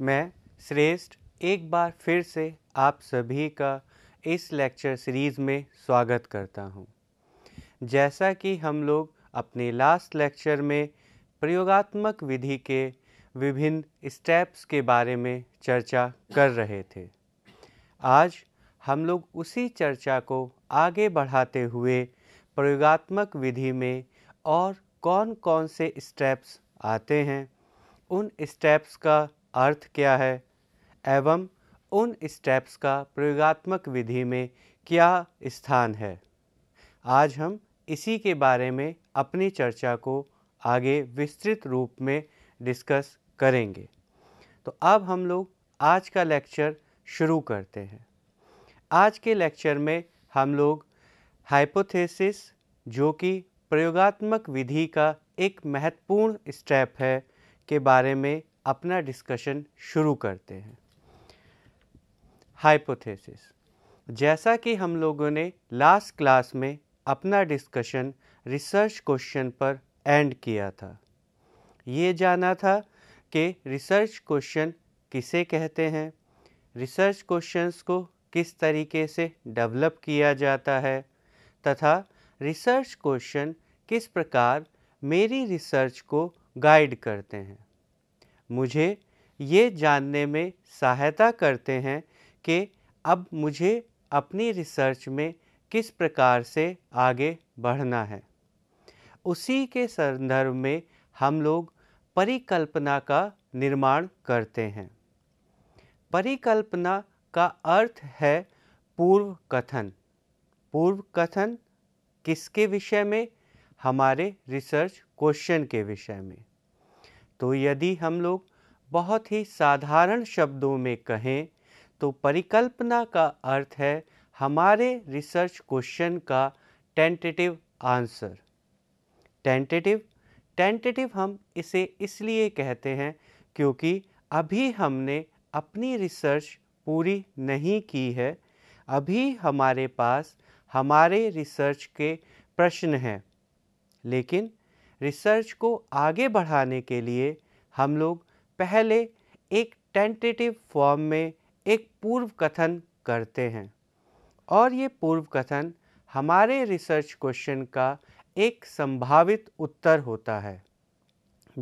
मैं श्रेष्ठ एक बार फिर से आप सभी का इस लेक्चर सीरीज़ में स्वागत करता हूं। जैसा कि हम लोग अपने लास्ट लेक्चर में प्रयोगात्मक विधि के विभिन्न स्टेप्स के बारे में चर्चा कर रहे थे आज हम लोग उसी चर्चा को आगे बढ़ाते हुए प्रयोगात्मक विधि में और कौन कौन से स्टेप्स आते हैं उन स्टेप्स का अर्थ क्या है एवं उन स्टेप्स का प्रयोगात्मक विधि में क्या स्थान है आज हम इसी के बारे में अपनी चर्चा को आगे विस्तृत रूप में डिस्कस करेंगे तो अब हम लोग आज का लेक्चर शुरू करते हैं आज के लेक्चर में हम लोग हाइपोथेसिस जो कि प्रयोगात्मक विधि का एक महत्वपूर्ण स्टेप है के बारे में अपना डिस्कशन शुरू करते हैं हाइपोथेसिस जैसा कि हम लोगों ने लास्ट क्लास में अपना डिस्कशन रिसर्च क्वेश्चन पर एंड किया था ये जाना था कि रिसर्च क्वेश्चन किसे कहते हैं रिसर्च क्वेश्चंस को किस तरीके से डेवलप किया जाता है तथा रिसर्च क्वेश्चन किस प्रकार मेरी रिसर्च को गाइड करते हैं मुझे ये जानने में सहायता करते हैं कि अब मुझे अपनी रिसर्च में किस प्रकार से आगे बढ़ना है उसी के संदर्भ में हम लोग परिकल्पना का निर्माण करते हैं परिकल्पना का अर्थ है पूर्व कथन पूर्व कथन किसके विषय में हमारे रिसर्च क्वेश्चन के विषय में तो यदि हम लोग बहुत ही साधारण शब्दों में कहें तो परिकल्पना का अर्थ है हमारे रिसर्च क्वेश्चन का टेंटेटिव आंसर टेंटेटिव टेंटेटिव हम इसे इसलिए कहते हैं क्योंकि अभी हमने अपनी रिसर्च पूरी नहीं की है अभी हमारे पास हमारे रिसर्च के प्रश्न हैं लेकिन रिसर्च को आगे बढ़ाने के लिए हम लोग पहले एक टेंटेटिव फॉर्म में एक पूर्व कथन करते हैं और ये पूर्व कथन हमारे रिसर्च क्वेश्चन का एक संभावित उत्तर होता है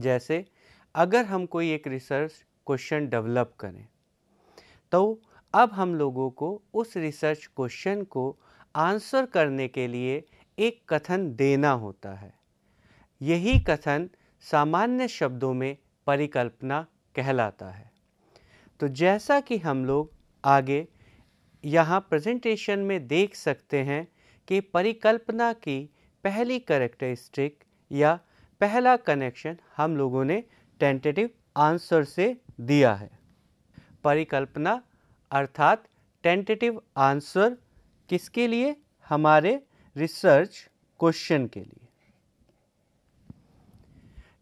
जैसे अगर हम कोई एक रिसर्च क्वेश्चन डेवलप करें तो अब हम लोगों को उस रिसर्च क्वेश्चन को आंसर करने के लिए एक कथन देना होता है यही कथन सामान्य शब्दों में परिकल्पना कहलाता है तो जैसा कि हम लोग आगे यहाँ प्रेजेंटेशन में देख सकते हैं कि परिकल्पना की पहली करेक्टरिस्टिक या पहला कनेक्शन हम लोगों ने टेंटेटिव आंसर से दिया है परिकल्पना अर्थात टेंटेटिव आंसर किसके लिए हमारे रिसर्च क्वेश्चन के लिए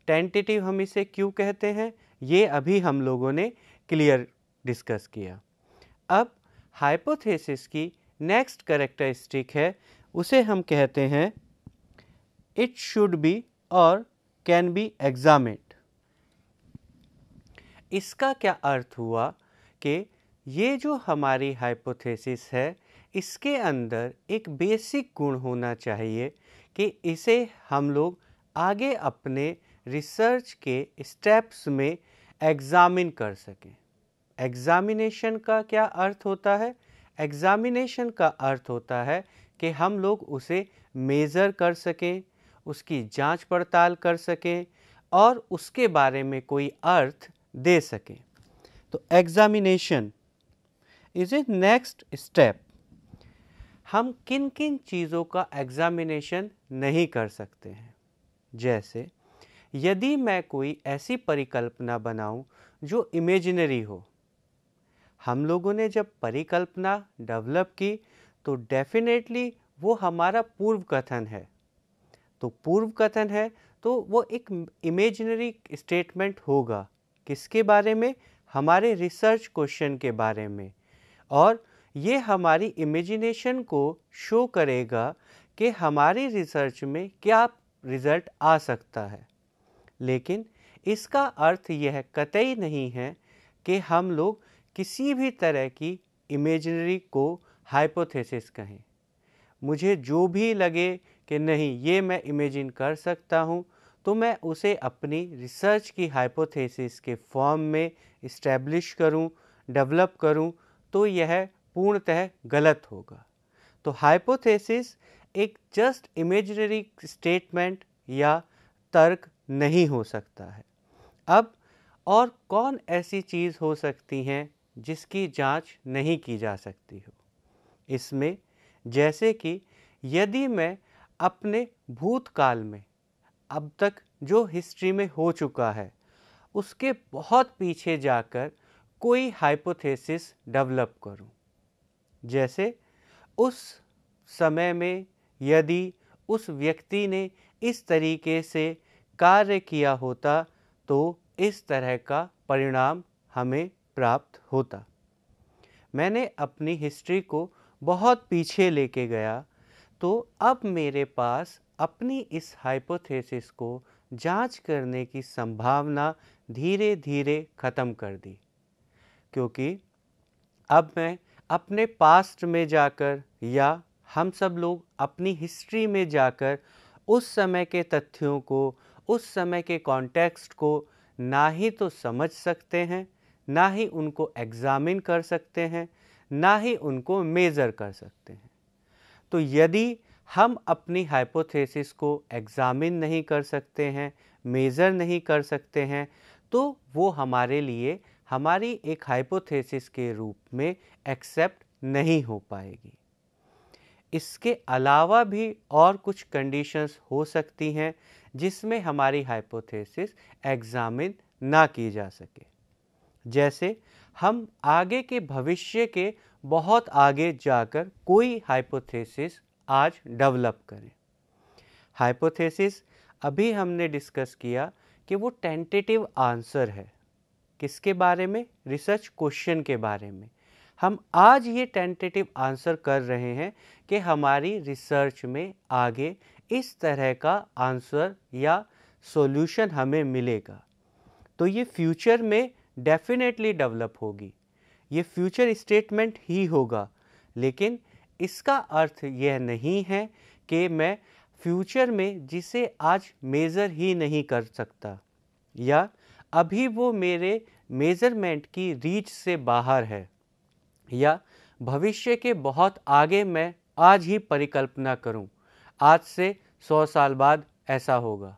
टेंटेटिव हम इसे क्यों कहते हैं ये अभी हम लोगों ने क्लियर डिस्कस किया अब हाइपोथेसिस की नेक्स्ट करेक्टरिस्टिक है उसे हम कहते हैं इट शुड बी और कैन बी एग्जामिड इसका क्या अर्थ हुआ कि ये जो हमारी हाइपोथेसिस है इसके अंदर एक बेसिक गुण होना चाहिए कि इसे हम लोग आगे अपने रिसर्च के स्टेप्स में एग्ज़ामिन कर सकें एग्ज़ामिनेशन का क्या अर्थ होता है एग्ज़ामिनेशन का अर्थ होता है कि हम लोग उसे मेज़र कर सकें उसकी जांच पड़ताल कर सकें और उसके बारे में कोई अर्थ दे सकें तो examination is a next step हम किन किन चीज़ों का एग्ज़ामिनेशन नहीं कर सकते हैं जैसे यदि मैं कोई ऐसी परिकल्पना बनाऊं जो इमेजिनरी हो हम लोगों ने जब परिकल्पना डेवलप की तो डेफिनेटली वो हमारा पूर्व कथन है तो पूर्व कथन है तो वो एक इमेजिनरी स्टेटमेंट होगा किसके बारे में हमारे रिसर्च क्वेश्चन के बारे में और ये हमारी इमेजिनेशन को शो करेगा कि हमारी रिसर्च में क्या रिज़ल्ट आ सकता है लेकिन इसका अर्थ यह कतई नहीं है कि हम लोग किसी भी तरह की इमेजनरी को हाइपोथेसिस कहें मुझे जो भी लगे कि नहीं ये मैं इमेजिन कर सकता हूँ तो मैं उसे अपनी रिसर्च की हाइपोथेसिस के फॉर्म में इस्टेब्लिश करूँ डेवलप करूँ तो यह पूर्णतः गलत होगा तो हाइपोथेसिस एक जस्ट इमेजनरी स्टेटमेंट या तर्क नहीं हो सकता है अब और कौन ऐसी चीज़ हो सकती हैं जिसकी जांच नहीं की जा सकती हो इसमें जैसे कि यदि मैं अपने भूतकाल में अब तक जो हिस्ट्री में हो चुका है उसके बहुत पीछे जाकर कोई हाइपोथेसिस डेवलप करूं। जैसे उस समय में यदि उस व्यक्ति ने इस तरीके से कार्य किया होता तो इस तरह का परिणाम हमें प्राप्त होता मैंने अपनी हिस्ट्री को बहुत पीछे लेके गया तो अब मेरे पास अपनी इस हाइपोथेसिस को जांच करने की संभावना धीरे धीरे ख़त्म कर दी क्योंकि अब मैं अपने पास्ट में जाकर या हम सब लोग अपनी हिस्ट्री में जाकर उस समय के तथ्यों को उस समय के कॉन्टेक्स्ट को ना ही तो समझ सकते हैं ना ही उनको एग्ज़ामिन कर सकते हैं ना ही उनको मेज़र कर सकते हैं तो यदि हम अपनी हाइपोथेसिस को एग्ज़ामिन नहीं कर सकते हैं मेज़र नहीं कर सकते हैं तो वो हमारे लिए हमारी एक हाइपोथेसिस के रूप में एक्सेप्ट नहीं हो पाएगी इसके अलावा भी और कुछ कंडीशंस हो सकती हैं जिसमें हमारी हाइपोथेसिस एग्जामिन ना की जा सके जैसे हम आगे के भविष्य के बहुत आगे जाकर कोई हाइपोथेसिस आज डेवलप करें हाइपोथेसिस अभी हमने डिस्कस किया कि वो टेंटेटिव आंसर है किसके बारे में रिसर्च क्वेश्चन के बारे में हम आज ये टेंटेटिव आंसर कर रहे हैं कि हमारी रिसर्च में आगे इस तरह का आंसर या सॉल्यूशन हमें मिलेगा तो ये फ्यूचर में डेफिनेटली डेवलप होगी ये फ्यूचर स्टेटमेंट ही होगा लेकिन इसका अर्थ यह नहीं है कि मैं फ्यूचर में जिसे आज मेज़र ही नहीं कर सकता या अभी वो मेरे मेज़रमेंट की रीच से बाहर है या भविष्य के बहुत आगे मैं आज ही परिकल्पना करूं आज से सौ साल बाद ऐसा होगा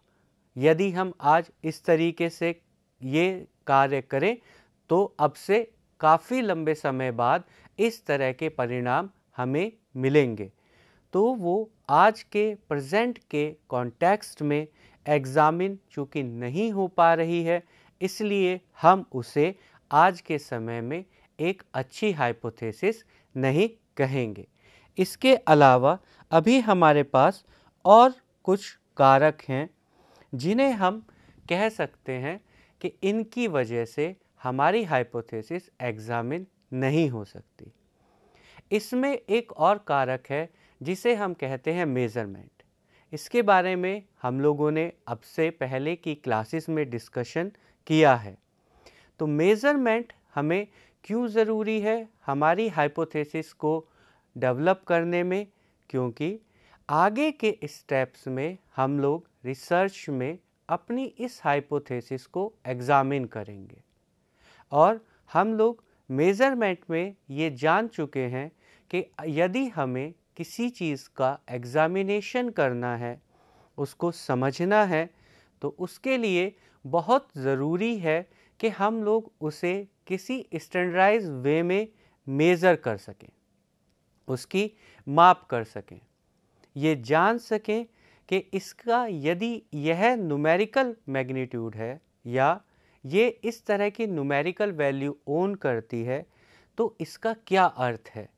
यदि हम आज इस तरीके से ये कार्य करें तो अब से काफ़ी लंबे समय बाद इस तरह के परिणाम हमें मिलेंगे तो वो आज के प्रेजेंट के कॉन्टेक्स्ट में एग्ज़ामिन चूँकि नहीं हो पा रही है इसलिए हम उसे आज के समय में एक अच्छी हाइपोथेसिस नहीं कहेंगे इसके अलावा अभी हमारे पास और कुछ कारक हैं जिन्हें हम कह सकते हैं कि इनकी वजह से हमारी हाइपोथेसिस एग्ज़ामिन नहीं हो सकती इसमें एक और कारक है जिसे हम कहते हैं मेज़रमेंट इसके बारे में हम लोगों ने अब से पहले की क्लासेस में डिस्कशन किया है तो मेज़रमेंट हमें क्यों ज़रूरी है हमारी हाइपोथेसिस को डेवलप करने में क्योंकि आगे के स्टेप्स में हम लोग रिसर्च में अपनी इस हाइपोथेसिस को एग्ज़ामिन करेंगे और हम लोग मेज़रमेंट में ये जान चुके हैं कि यदि हमें किसी चीज़ का एग्ज़ामिनेशन करना है उसको समझना है तो उसके लिए बहुत ज़रूरी है कि हम लोग उसे किसी स्टैंडर्डाइज वे में मेज़र कर सकें उसकी माप कर सकें ये जान सकें कि इसका यदि यह नुमेरिकल मैग्नीट्यूड है या ये इस तरह की नुमेरिकल वैल्यू ओन करती है तो इसका क्या अर्थ है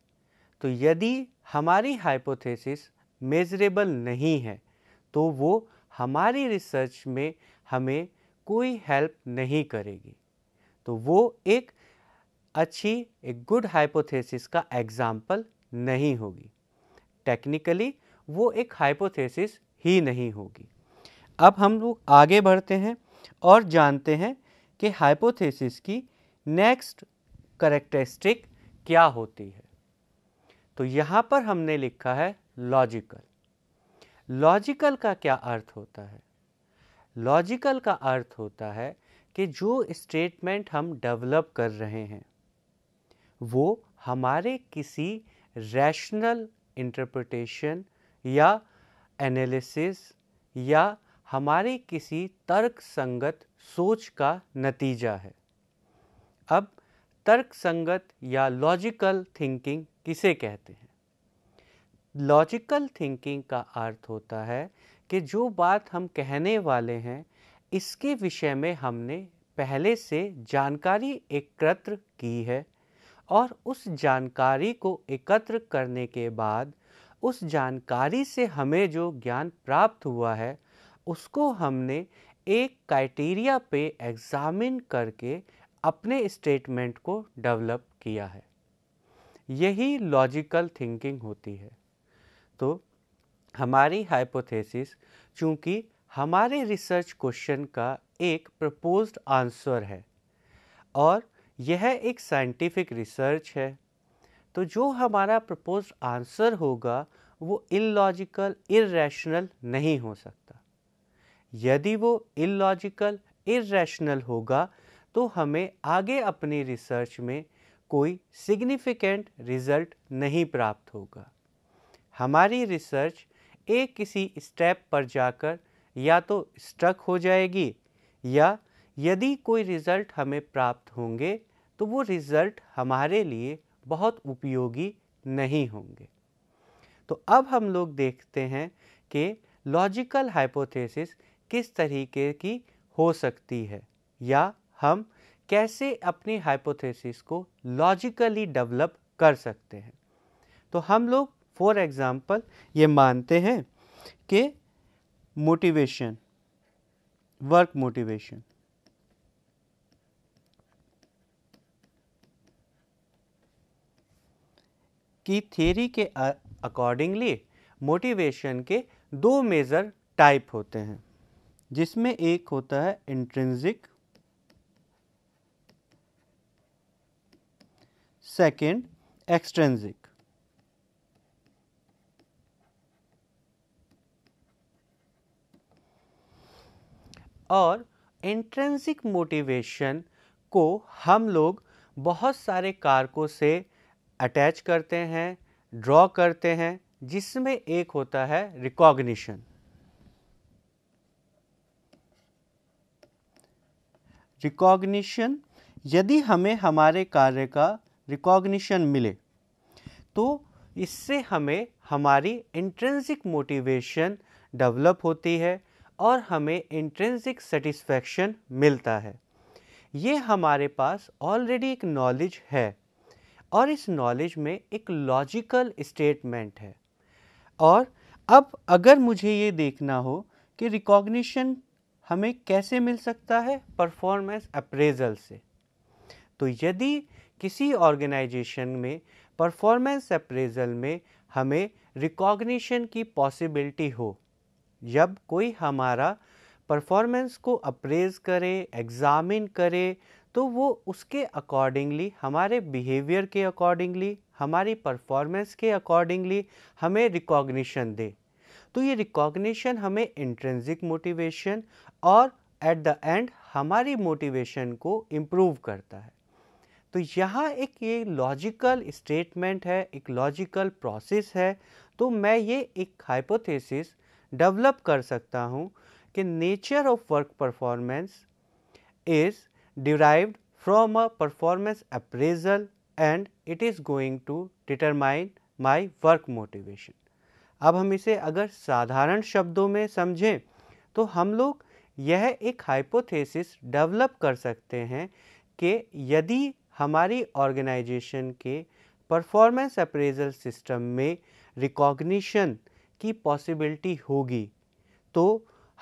तो यदि हमारी हाइपोथेसिस मेजरेबल नहीं है तो वो हमारी रिसर्च में हमें कोई हेल्प नहीं करेगी तो वो एक अच्छी एक गुड हाइपोथेसिस का एग्ज़ाम्पल नहीं होगी टेक्निकली वो एक हाइपोथेसिस ही नहीं होगी अब हम लोग आगे बढ़ते हैं और जानते हैं कि हाइपोथेसिस की नेक्स्ट करेक्टरिस्टिक क्या होती है तो यहाँ पर हमने लिखा है लॉजिकल लॉजिकल का क्या अर्थ होता है लॉजिकल का अर्थ होता है कि जो स्टेटमेंट हम डेवलप कर रहे हैं वो हमारे किसी रैशनल इंटरप्रटेशन या एनालिसिस या हमारे किसी तर्क संगत सोच का नतीजा है अब तर्क संगत या लॉजिकल थिंकिंग किसे कहते हैं लॉजिकल थिंकिंग का अर्थ होता है कि जो बात हम कहने वाले हैं इसके विषय में हमने पहले से जानकारी एकत्र की है और उस जानकारी को एकत्र करने के बाद उस जानकारी से हमें जो ज्ञान प्राप्त हुआ है उसको हमने एक क्राइटेरिया पे एग्ज़ामिन करके अपने स्टेटमेंट को डेवलप किया है यही लॉजिकल थिंकिंग होती है तो हमारी हाइपोथेसिस चूँकि हमारे रिसर्च क्वेश्चन का एक प्रपोज्ड आंसर है और यह एक साइंटिफिक रिसर्च है तो जो हमारा प्रपोज आंसर होगा वो इलॉजिकल इरेशनल नहीं हो सकता यदि वो इलॉजिकल इरेशनल होगा तो हमें आगे अपनी रिसर्च में कोई सिग्निफिकेंट रिजल्ट नहीं प्राप्त होगा हमारी रिसर्च एक किसी स्टेप पर जाकर या तो स्ट्रक हो जाएगी या यदि कोई रिज़ल्ट हमें प्राप्त होंगे तो वो रिज़ल्ट हमारे लिए बहुत उपयोगी नहीं होंगे तो अब हम लोग देखते हैं कि लॉजिकल हाइपोथेसिस किस तरीके की हो सकती है या हम कैसे अपनी हाइपोथेसिस को लॉजिकली डेवलप कर सकते हैं तो हम लोग फॉर एग्ज़ाम्पल ये मानते हैं कि मोटिवेशन वर्क मोटिवेशन की थियरी के अकॉर्डिंगली मोटिवेशन के दो मेज़र टाइप होते हैं जिसमें एक होता है इंट्रेंसिक सेकेंड एक्सट्रेंसिक और इंट्रेंसिक मोटिवेशन को हम लोग बहुत सारे कारकों से अटैच करते हैं ड्रॉ करते हैं जिसमें एक होता है रिकॉग्निशन रिकॉग्निशन यदि हमें हमारे कार्य का रिकॉग्निशन मिले तो इससे हमें हमारी इंट्रेंसिक मोटिवेशन डेवलप होती है और हमें इंट्रेंसिक सेटिस्फेक्शन मिलता है ये हमारे पास ऑलरेडी एक नॉलेज है और इस नॉलेज में एक लॉजिकल स्टेटमेंट है और अब अगर मुझे ये देखना हो कि रिकॉग्निशन हमें कैसे मिल सकता है परफॉर्मेंस अप्रेजल से तो यदि किसी ऑर्गेनाइजेशन में परफॉर्मेंस अप्रेजल में हमें रिकॉग्निशन की पॉसिबिलिटी हो जब कोई हमारा परफॉर्मेंस को अप्रेज करे एग्ज़ामिन करे तो वो उसके अकॉर्डिंगली हमारे बिहेवियर के अकॉर्डिंगली हमारी परफॉर्मेंस के अकॉर्डिंगली हमें रिकॉग्निशन दे तो ये रिकॉग्निशन हमें इंट्रेंसिक मोटिवेशन और एट द एंड हमारी मोटिवेशन को इम्प्रूव करता है तो यहाँ एक ये लॉजिकल स्टेटमेंट है एक लॉजिकल प्रोसेस है तो मैं ये एक हाइपोथेसिस डेवलप कर सकता हूँ कि nature of work performance is derived from a performance appraisal and it is going to determine my work motivation. अब हम इसे अगर साधारण शब्दों में समझें तो हम लोग यह एक हाइपोथेसिस डेवलप कर सकते हैं कि यदि हमारी ऑर्गेनाइजेशन के परफॉर्मेंस अप्रेजल सिस्टम में रिकॉग्निशन की पॉसिबिलिटी होगी तो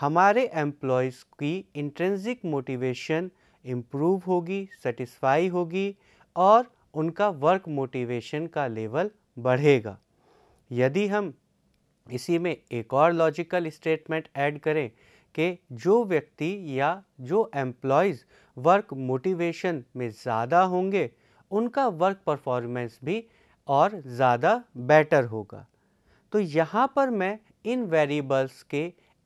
हमारे एम्प्लॉयज़ की इंट्रेंसिक मोटिवेशन इम्प्रूव होगी सेटिस्फाई होगी और उनका वर्क मोटिवेशन का लेवल बढ़ेगा यदि हम इसी में एक और लॉजिकल स्टेटमेंट ऐड करें कि जो व्यक्ति या जो एम्प्लॉयज़ वर्क मोटिवेशन में ज़्यादा होंगे उनका वर्क परफॉर्मेंस भी और ज़्यादा बेटर होगा तो यहाँ पर मैं इन वेरिएबल्स के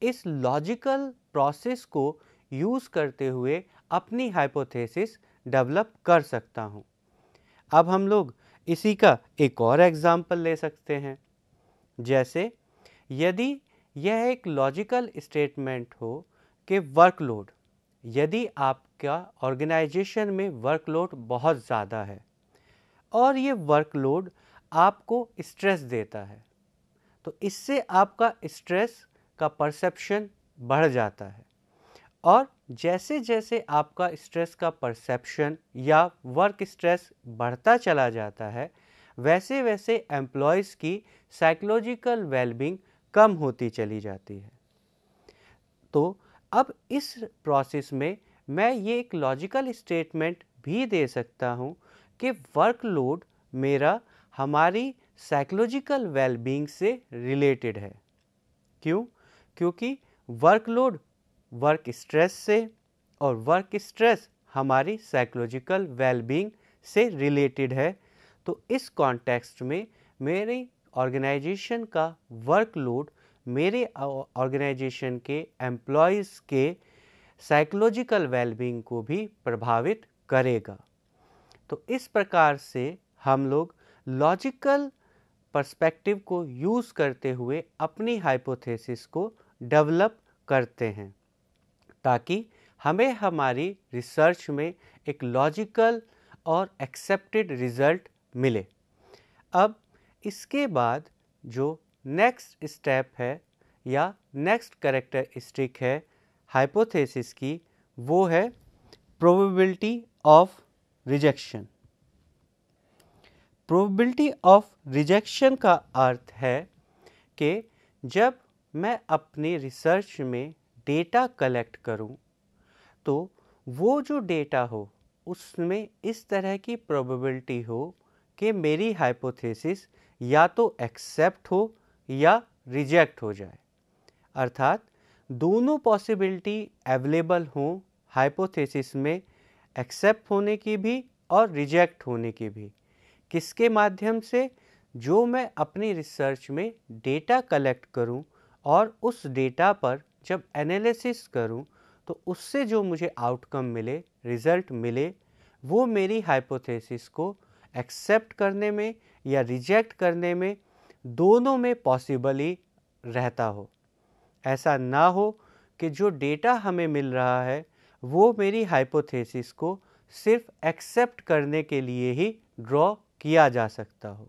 इस लॉजिकल प्रोसेस को यूज़ करते हुए अपनी हाइपोथेसिस डेवलप कर सकता हूँ अब हम लोग इसी का एक और एग्ज़ाम्पल ले सकते हैं जैसे यदि यह एक लॉजिकल स्टेटमेंट हो कि वर्कलोड यदि आपका ऑर्गेनाइजेशन में वर्कलोड बहुत ज़्यादा है और ये वर्कलोड आपको स्ट्रेस देता है तो इससे आपका स्ट्रेस का परसेप्शन बढ़ जाता है और जैसे जैसे आपका स्ट्रेस का परसेप्शन या वर्क स्ट्रेस बढ़ता चला जाता है वैसे वैसे एम्प्लॉयज़ की साइकोलॉजिकल वेलबींग कम होती चली जाती है तो अब इस प्रोसेस में मैं ये एक लॉजिकल स्टेटमेंट भी दे सकता हूँ कि वर्कलोड मेरा हमारी साइकोलॉजिकल वेलबींग से रिलेटेड है क्यों क्योंकि वर्कलोड वर्क स्ट्रेस से और वर्क स्ट्रेस हमारी साइकोलॉजिकल वेलबींग से रिलेटेड है तो इस कॉन्टेक्स्ट में मेरी ऑर्गेनाइजेशन का वर्कलोड मेरे ऑर्गेनाइजेशन के एम्प्लॉयज़ के साइकोलॉजिकल वेलबींग को भी प्रभावित करेगा तो इस प्रकार से हम लोग लॉजिकल पर्सपेक्टिव को यूज़ करते हुए अपनी हाइपोथेसिस को डेवलप करते हैं ताकि हमें हमारी रिसर्च में एक लॉजिकल और एक्सेप्टेड रिज़ल्ट मिले अब इसके बाद जो नेक्स्ट स्टेप है या नेक्स्ट करेक्टरिस्टिक है हाइपोथेसिस की वो है probability of rejection probability of rejection का अर्थ है कि जब मैं अपनी रिसर्च में डेटा कलेक्ट करूं तो वो जो डेटा हो उसमें इस तरह की प्रोबेबिलिटी हो कि मेरी हाइपोथेसिस या तो एक्सेप्ट हो या रिजेक्ट हो जाए अर्थात दोनों पॉसिबिलिटी अवेलेबल हों हाइपोथेसिस में एक्सेप्ट होने की भी और रिजेक्ट होने की भी किसके माध्यम से जो मैं अपनी रिसर्च में डेटा कलेक्ट करूं और उस डेटा पर जब एनालिसिस करूं तो उससे जो मुझे आउटकम मिले रिज़ल्ट मिले वो मेरी हाइपोथेसिस को एक्सेप्ट करने में या रिजेक्ट करने में दोनों में पॉसिबल ही रहता हो ऐसा ना हो कि जो डेटा हमें मिल रहा है वो मेरी हाइपोथेसिस को सिर्फ एक्सेप्ट करने के लिए ही ड्रॉ किया जा सकता हो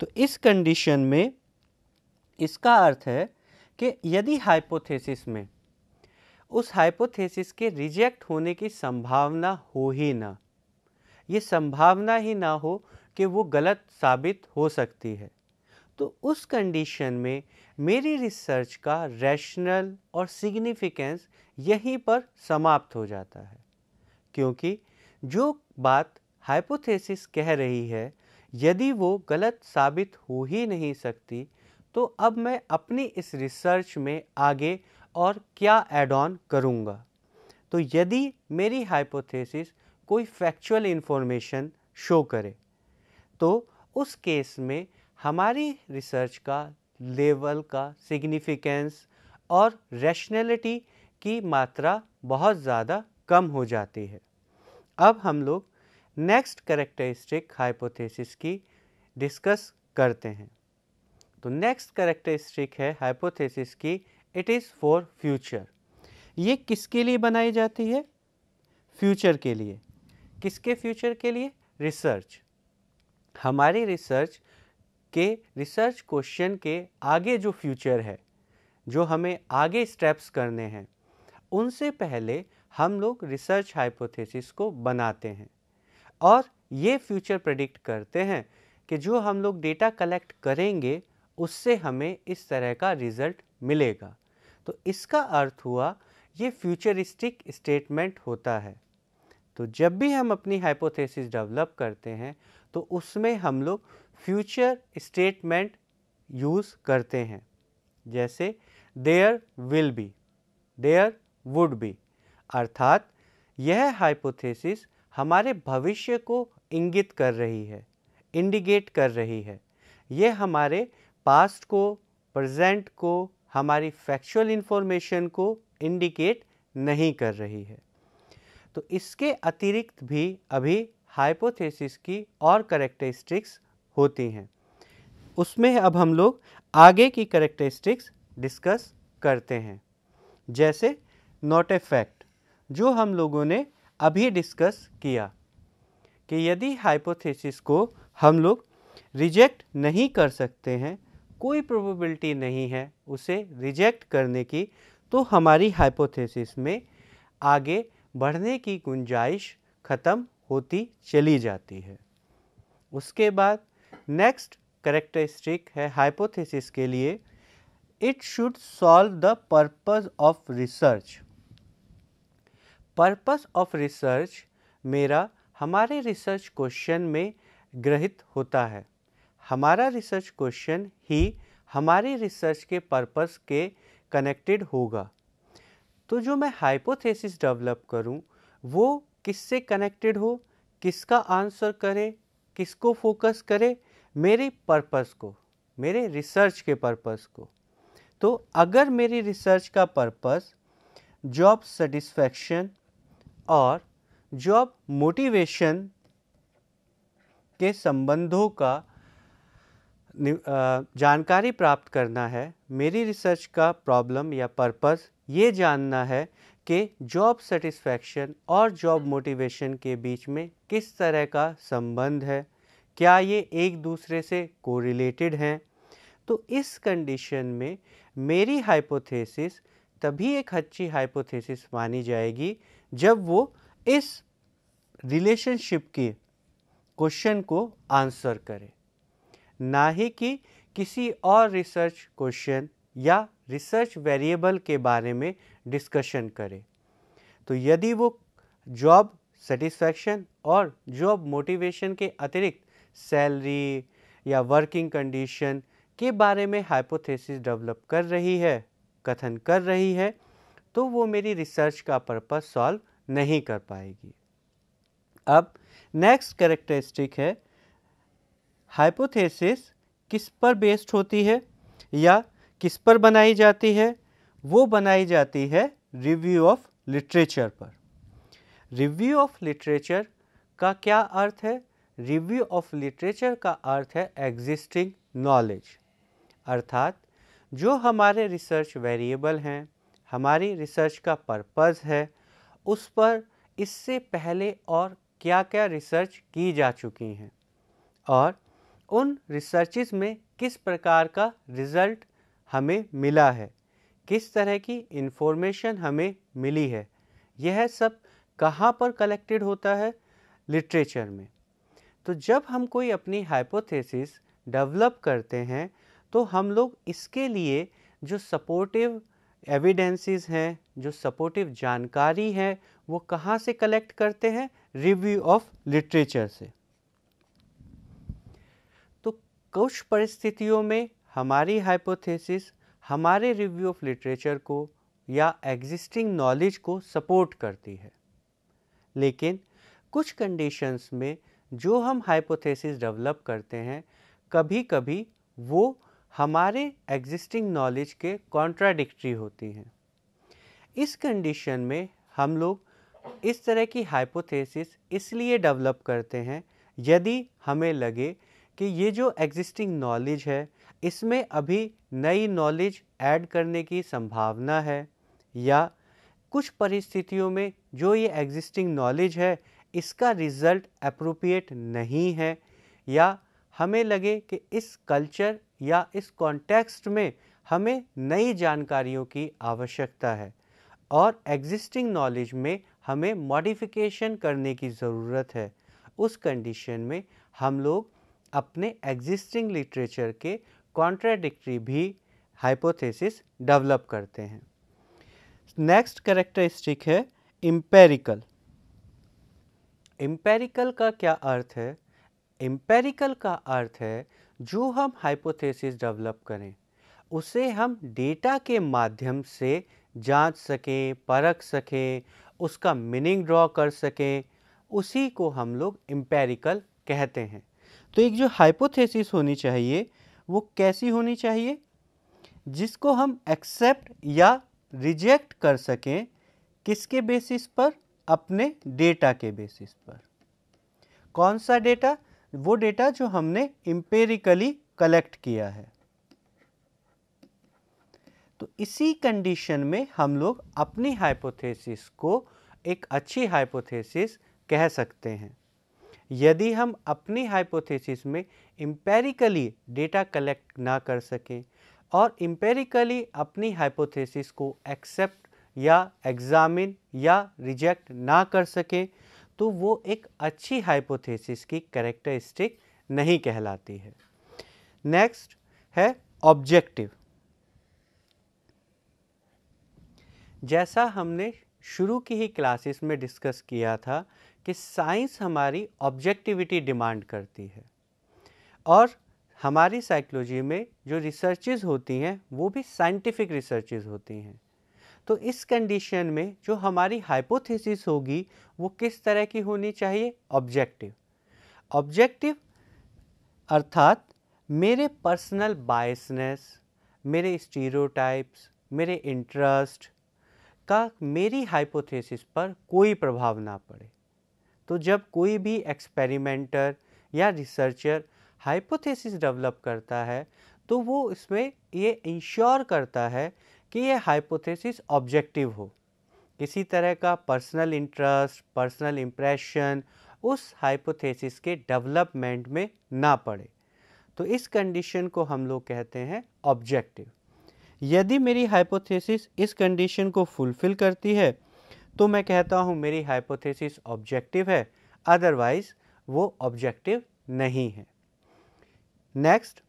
तो इस कंडीशन में इसका अर्थ है कि यदि हाइपोथेसिस में उस हाइपोथेसिस के रिजेक्ट होने की संभावना हो ही ना ये संभावना ही ना हो कि वो गलत साबित हो सकती है तो उस कंडीशन में मेरी रिसर्च का रैशनल और सिग्निफिकेंस यहीं पर समाप्त हो जाता है क्योंकि जो बात हाइपोथेसिस कह रही है यदि वो गलत साबित हो ही नहीं सकती तो अब मैं अपनी इस रिसर्च में आगे और क्या एड ऑन करूँगा तो यदि मेरी हाइपोथेसिस कोई फैक्चुअल इन्फॉर्मेशन शो करे तो उस केस में हमारी रिसर्च का लेवल का सिग्निफिकेंस और रैशनैलिटी की मात्रा बहुत ज़्यादा कम हो जाती है अब हम लोग नेक्स्ट करेक्टरिस्टिक हाइपोथेसिस की डिस्कस करते हैं तो नेक्स्ट करेक्टरिस्टिक है हाइपोथेसिस की इट इज़ फॉर फ्यूचर ये किसके लिए बनाई जाती है फ्यूचर के लिए किसके फ्यूचर के लिए रिसर्च हमारी रिसर्च के रिसर्च क्वेश्चन के आगे जो फ्यूचर है जो हमें आगे स्टेप्स करने हैं उनसे पहले हम लोग रिसर्च हाइपोथेसिस को बनाते हैं और ये फ्यूचर प्रडिक्ट करते हैं कि जो हम लोग डेटा कलेक्ट करेंगे उससे हमें इस तरह का रिज़ल्ट मिलेगा तो इसका अर्थ हुआ ये फ्यूचरिस्टिक स्टेटमेंट होता है तो जब भी हम अपनी हाइपोथेसिस डेवलप करते हैं तो उसमें हम लोग फ्यूचर स्टेटमेंट यूज़ करते हैं जैसे there will be there would be अर्थात यह हाइपोथेसिस हमारे भविष्य को इंगित कर रही है इंडिकेट कर रही है यह हमारे पास्ट को प्रेजेंट को हमारी फैक्चुअल इन्फॉर्मेशन को इंडिकेट नहीं कर रही है तो इसके अतिरिक्त भी अभी हाइपोथेसिस की और करेक्टरिस्टिक्स होती हैं उसमें अब हम लोग आगे की करेक्टरिस्टिक्स डिस्कस करते हैं जैसे नॉट ए फैक्ट जो हम लोगों ने अभी डिस्कस किया कि यदि हाइपोथेसिस को हम लोग रिजेक्ट नहीं कर सकते हैं कोई प्रोबेबिलिटी नहीं है उसे रिजेक्ट करने की तो हमारी हाइपोथेसिस में आगे बढ़ने की गुंजाइश ख़त्म होती चली जाती है उसके बाद नेक्स्ट करेक्टरिस्टिक है हाइपोथेसिस के लिए it should solve the purpose of research purpose of research मेरा हमारे रिसर्च क्वेश्चन में ग्रहित होता है हमारा रिसर्च क्वेश्चन ही हमारी रिसर्च के पर्पस के कनेक्टेड होगा तो जो मैं हाइपोथेसिस डेवलप करूं वो किससे कनेक्टेड हो किसका आंसर करे किसको फोकस करे मेरे पर्पस को मेरे रिसर्च के पर्पस को तो अगर मेरी रिसर्च का पर्पस जॉब सेटिस्फैक्शन और जॉब मोटिवेशन के संबंधों का जानकारी प्राप्त करना है मेरी रिसर्च का प्रॉब्लम या पर्पस ये जानना है कि जॉब सेटिस्फैक्शन और जॉब मोटिवेशन के बीच में किस तरह का संबंध है क्या ये एक दूसरे से कोरिलेटेड हैं तो इस कंडीशन में मेरी हाइपोथेसिस तभी एक अच्छी हाइपोथेसिस मानी जाएगी जब वो इस रिलेशनशिप के क्वेश्चन को आंसर करे ना ही कि किसी और रिसर्च क्वेश्चन या रिसर्च वेरिएबल के बारे में डिस्कशन करें तो यदि वो जॉब सेटिस्फैक्शन और जॉब मोटिवेशन के अतिरिक्त सैलरी या वर्किंग कंडीशन के बारे में हाइपोथेसिस डेवलप कर रही है कथन कर रही है तो वो मेरी रिसर्च का पर्पस सॉल्व नहीं कर पाएगी अब नेक्स्ट कैरेक्टरिस्टिक है हाइपोथेसिस किस पर बेस्ड होती है या किस पर बनाई जाती है वो बनाई जाती है रिव्यू ऑफ लिटरेचर पर रिव्यू ऑफ लिटरेचर का क्या अर्थ है रिव्यू ऑफ लिटरेचर का अर्थ है एग्जिस्टिंग नॉलेज अर्थात जो हमारे रिसर्च वेरिएबल हैं हमारी रिसर्च का पर्पस है उस पर इससे पहले और क्या क्या रिसर्च की जा चुकी हैं और उन रिसर्च में किस प्रकार का रिज़ल्ट हमें मिला है किस तरह की इन्फॉर्मेशन हमें मिली है यह सब कहाँ पर कलेक्टेड होता है लिटरेचर में तो जब हम कोई अपनी हाइपोथेसिस डेवलप करते हैं तो हम लोग इसके लिए जो सपोर्टिव एविडेंसेस हैं जो सपोर्टिव जानकारी है वो कहाँ से कलेक्ट करते हैं रिव्यू ऑफ लिटरेचर से कुछ परिस्थितियों में हमारी हाइपोथेसिस हमारे रिव्यू ऑफ लिटरेचर को या एग्जिस्टिंग नॉलेज को सपोर्ट करती है लेकिन कुछ कंडीशंस में जो हम हाइपोथेसिस डेवलप करते हैं कभी कभी वो हमारे एग्जिस्टिंग नॉलेज के कॉन्ट्राडिक्ट्री होती हैं इस कंडीशन में हम लोग इस तरह की हाइपोथेसिस इसलिए डेवलप करते हैं यदि हमें लगे कि ये जो एग्जिस्टिंग नॉलेज है इसमें अभी नई नॉलेज ऐड करने की संभावना है या कुछ परिस्थितियों में जो ये एग्जिस्टिंग नॉलेज है इसका रिज़ल्ट अप्रोप्रिएट नहीं है या हमें लगे कि इस कल्चर या इस कॉन्टेक्स्ट में हमें नई जानकारियों की आवश्यकता है और एग्जिस्टिंग नॉलेज में हमें मॉडिफिकेशन करने की ज़रूरत है उस कंडीशन में हम लोग अपने एग्जिस्टिंग लिटरेचर के कॉन्ट्राडिक्ट्री भी हाइपोथेसिस डेवलप करते हैं नेक्स्ट करेक्टरिस्टिक है इम्पेरिकल इम्पेरिकल का क्या अर्थ है इम्पेरिकल का अर्थ है जो हम हाइपोथेसिस डेवलप करें उसे हम डेटा के माध्यम से जांच सकें परख सकें उसका मीनिंग ड्रॉ कर सकें उसी को हम लोग इम्पेरिकल कहते हैं तो एक जो हाइपोथेसिस होनी चाहिए वो कैसी होनी चाहिए जिसको हम एक्सेप्ट या रिजेक्ट कर सकें किसके बेसिस पर अपने डेटा के बेसिस पर कौन सा डेटा वो डेटा जो हमने इम्पेरिकली कलेक्ट किया है तो इसी कंडीशन में हम लोग अपनी हाइपोथेसिस को एक अच्छी हाइपोथेसिस कह सकते हैं यदि हम अपनी हाइपोथेसिस में इम्पेरिकली डेटा कलेक्ट ना कर सकें और इम्पेरिकली अपनी हाइपोथेसिस को एक्सेप्ट या एग्ज़ामिन या रिजेक्ट ना कर सकें तो वो एक अच्छी हाइपोथेसिस की करेक्टरिस्टिक नहीं कहलाती है नेक्स्ट है ऑब्जेक्टिव जैसा हमने शुरू की ही क्लासेस में डिस्कस किया था कि साइंस हमारी ऑब्जेक्टिविटी डिमांड करती है और हमारी साइकोलॉजी में जो रिसर्चेज होती हैं वो भी साइंटिफिक रिसर्चेज होती हैं तो इस कंडीशन में जो हमारी हाइपोथेसिस होगी वो किस तरह की होनी चाहिए ऑब्जेक्टिव ऑब्जेक्टिव अर्थात मेरे पर्सनल बायसनेस मेरे स्टीरियोटाइप्स मेरे इंटरेस्ट का मेरी हाइपोथेसिस पर कोई प्रभाव ना पड़े तो जब कोई भी एक्सपेरिमेंटर या रिसर्चर हाइपोथेसिस डेवलप करता है तो वो इसमें ये इंश्योर करता है कि ये हाइपोथेसिस ऑब्जेक्टिव हो किसी तरह का पर्सनल इंटरेस्ट पर्सनल इम्प्रेशन उस हाइपोथेसिस के डेवलपमेंट में ना पड़े तो इस कंडीशन को हम लोग कहते हैं ऑब्जेक्टिव यदि मेरी हाइपोथेसिस इस कंडीशन को फुलफ़िल करती है तो मैं कहता हूँ मेरी हाइपोथेसिस ऑब्जेक्टिव है अदरवाइज वो ऑब्जेक्टिव नहीं है नेक्स्ट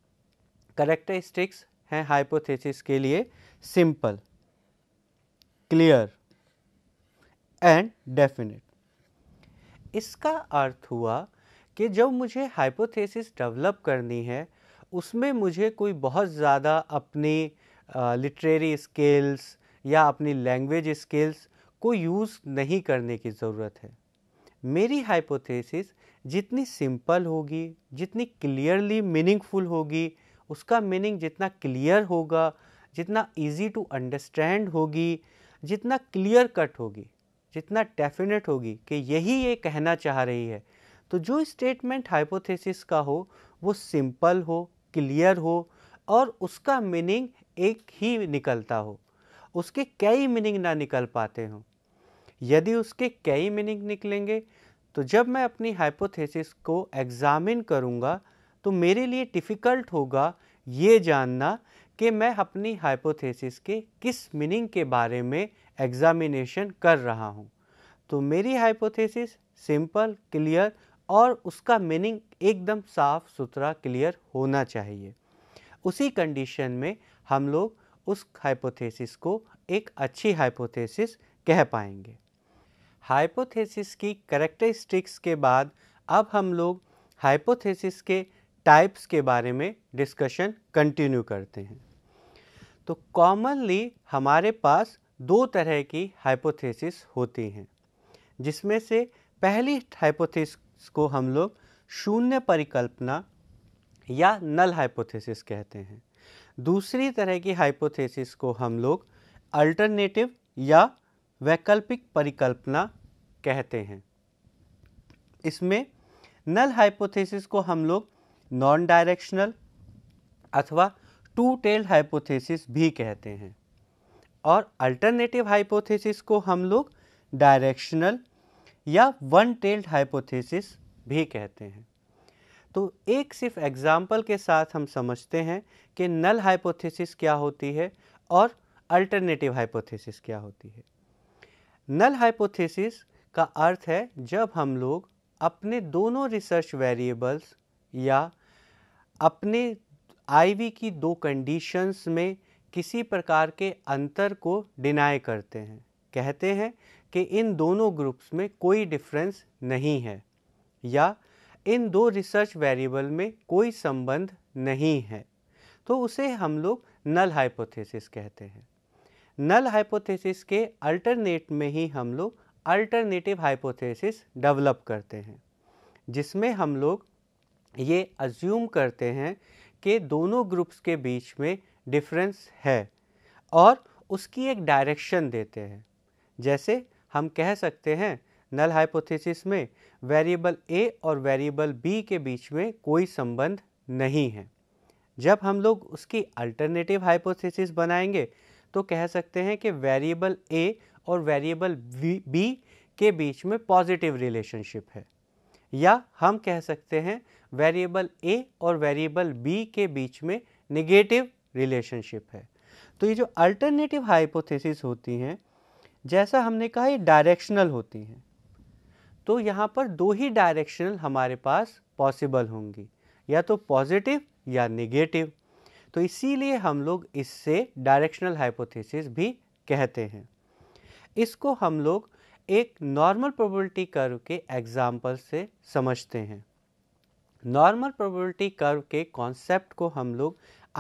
करेक्टरिस्टिक्स हैं हाइपोथेसिस के लिए सिंपल क्लियर एंड डेफिनेट इसका अर्थ हुआ कि जब मुझे हाइपोथेसिस डेवलप करनी है उसमें मुझे कोई बहुत ज़्यादा अपनी लिटरेरी स्किल्स या अपनी लैंग्वेज स्किल्स को यूज़ नहीं करने की ज़रूरत है मेरी हाइपोथेसिस जितनी सिंपल होगी जितनी क्लियरली मीनिंगफुल होगी उसका मीनिंग जितना क्लियर होगा जितना इजी टू अंडरस्टैंड होगी जितना क्लियर कट होगी जितना डेफिनेट होगी कि यही ये कहना चाह रही है तो जो स्टेटमेंट हाइपोथेसिस का हो वो सिंपल हो क्लियर हो और उसका मीनिंग एक ही निकलता हो उसके कई मीनिंग ना निकल पाते हों यदि उसके कई मीनिंग निकलेंगे तो जब मैं अपनी हाइपोथेसिस को एग्ज़ामिन करूँगा तो मेरे लिए डिफ़िकल्ट होगा ये जानना कि मैं अपनी हाइपोथेसिस के किस मीनिंग के बारे में एग्ज़ामिनेशन कर रहा हूँ तो मेरी हाइपोथेसिस सिंपल क्लियर और उसका मीनिंग एकदम साफ सुथरा क्लियर होना चाहिए उसी कंडीशन में हम लोग उस हाइपोथेसिस को एक अच्छी हाइपोथेसिस कह पाएंगे हाइपोथेसिस की करेक्टरिस्टिक्स के बाद अब हम लोग हाइपोथेसिस के टाइप्स के बारे में डिस्कशन कंटिन्यू करते हैं तो कॉमनली हमारे पास दो तरह की हाइपोथेसिस होती हैं जिसमें से पहली हाइपोथेसिस को हम लोग शून्य परिकल्पना या नल हाइपोथेसिस कहते हैं दूसरी तरह की हाइपोथेसिस को हम लोग अल्टरनेटिव या वैकल्पिक परिकल्पना कहते हैं इसमें नल हाइपोथेसिस को हम लोग नॉन डायरेक्शनल अथवा टू टेल हाइपोथेसिस भी कहते हैं और अल्टरनेटिव हाइपोथेसिस को हम लोग डायरेक्शनल या वन टेल्ड हाइपोथेसिस भी कहते हैं तो एक सिर्फ एग्जाम्पल के साथ हम समझते हैं कि नल हाइपोथेसिस क्या होती है और अल्टरनेटिव हाइपोथेसिस क्या होती है नल हाइपोथेसिस का अर्थ है जब हम लोग अपने दोनों रिसर्च वेरिएबल्स या अपने आईवी की दो कंडीशंस में किसी प्रकार के अंतर को डिनाई करते हैं कहते हैं कि इन दोनों ग्रुप्स में कोई डिफरेंस नहीं है या इन दो रिसर्च वेरिएबल में कोई संबंध नहीं है तो उसे हम लोग नल हाइपोथेसिस कहते हैं नल हाइपोथेसिस के अल्टरनेट में ही हम लोग अल्टरनेटिव हाइपोथेसिस डेवलप करते हैं जिसमें हम लोग ये अज्यूम करते हैं कि दोनों ग्रुप्स के बीच में डिफरेंस है और उसकी एक डायरेक्शन देते हैं जैसे हम कह सकते हैं नल हाइपोथेसिस में वेरिएबल ए और वेरिएबल बी के बीच में कोई संबंध नहीं है जब हम लोग उसकी अल्टरनेटिव हाइपोथेसिस बनाएंगे तो कह सकते हैं कि वेरिएबल ए और वेरिएबल बी के बीच में पॉजिटिव रिलेशनशिप है या हम कह सकते हैं वेरिएबल ए और वेरिएबल बी के बीच में निगेटिव रिलेशनशिप है तो ये जो अल्टरनेटिव हाइपोथेसिस होती हैं जैसा हमने कहा ये डायरेक्शनल होती हैं तो यहाँ पर दो ही डायरेक्शनल हमारे पास पॉसिबल होंगी या तो पॉजिटिव या नेगेटिव तो इसीलिए हम लोग इससे डायरेक्शनल हाइपोथेसिस भी कहते हैं इसको हम लोग एक नॉर्मल प्रोबेबिलिटी कर्व के एग्जाम्पल से समझते हैं नॉर्मल प्रोबेबिलिटी कर्व के कॉन्सेप्ट को हम लोग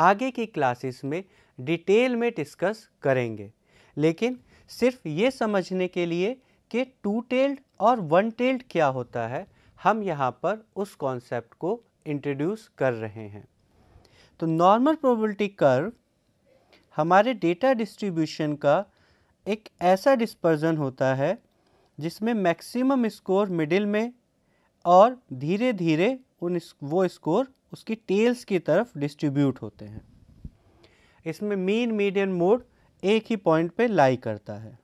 आगे की क्लासेस में डिटेल में डिस्कस करेंगे लेकिन सिर्फ ये समझने के लिए कि टू टेल्ड और वन टेल्ड क्या होता है हम यहाँ पर उस कॉन्सेप्ट को इंट्रोड्यूस कर रहे हैं तो नॉर्मल प्रोबेबिलिटी कर्व हमारे डेटा डिस्ट्रीब्यूशन का एक ऐसा डिस्पर्जन होता है जिसमें मैक्सिमम स्कोर मिडिल में और धीरे धीरे उन वो स्कोर उसकी टेल्स की तरफ डिस्ट्रीब्यूट होते हैं इसमें मीन मीडियन मोड एक ही पॉइंट पे लाई करता है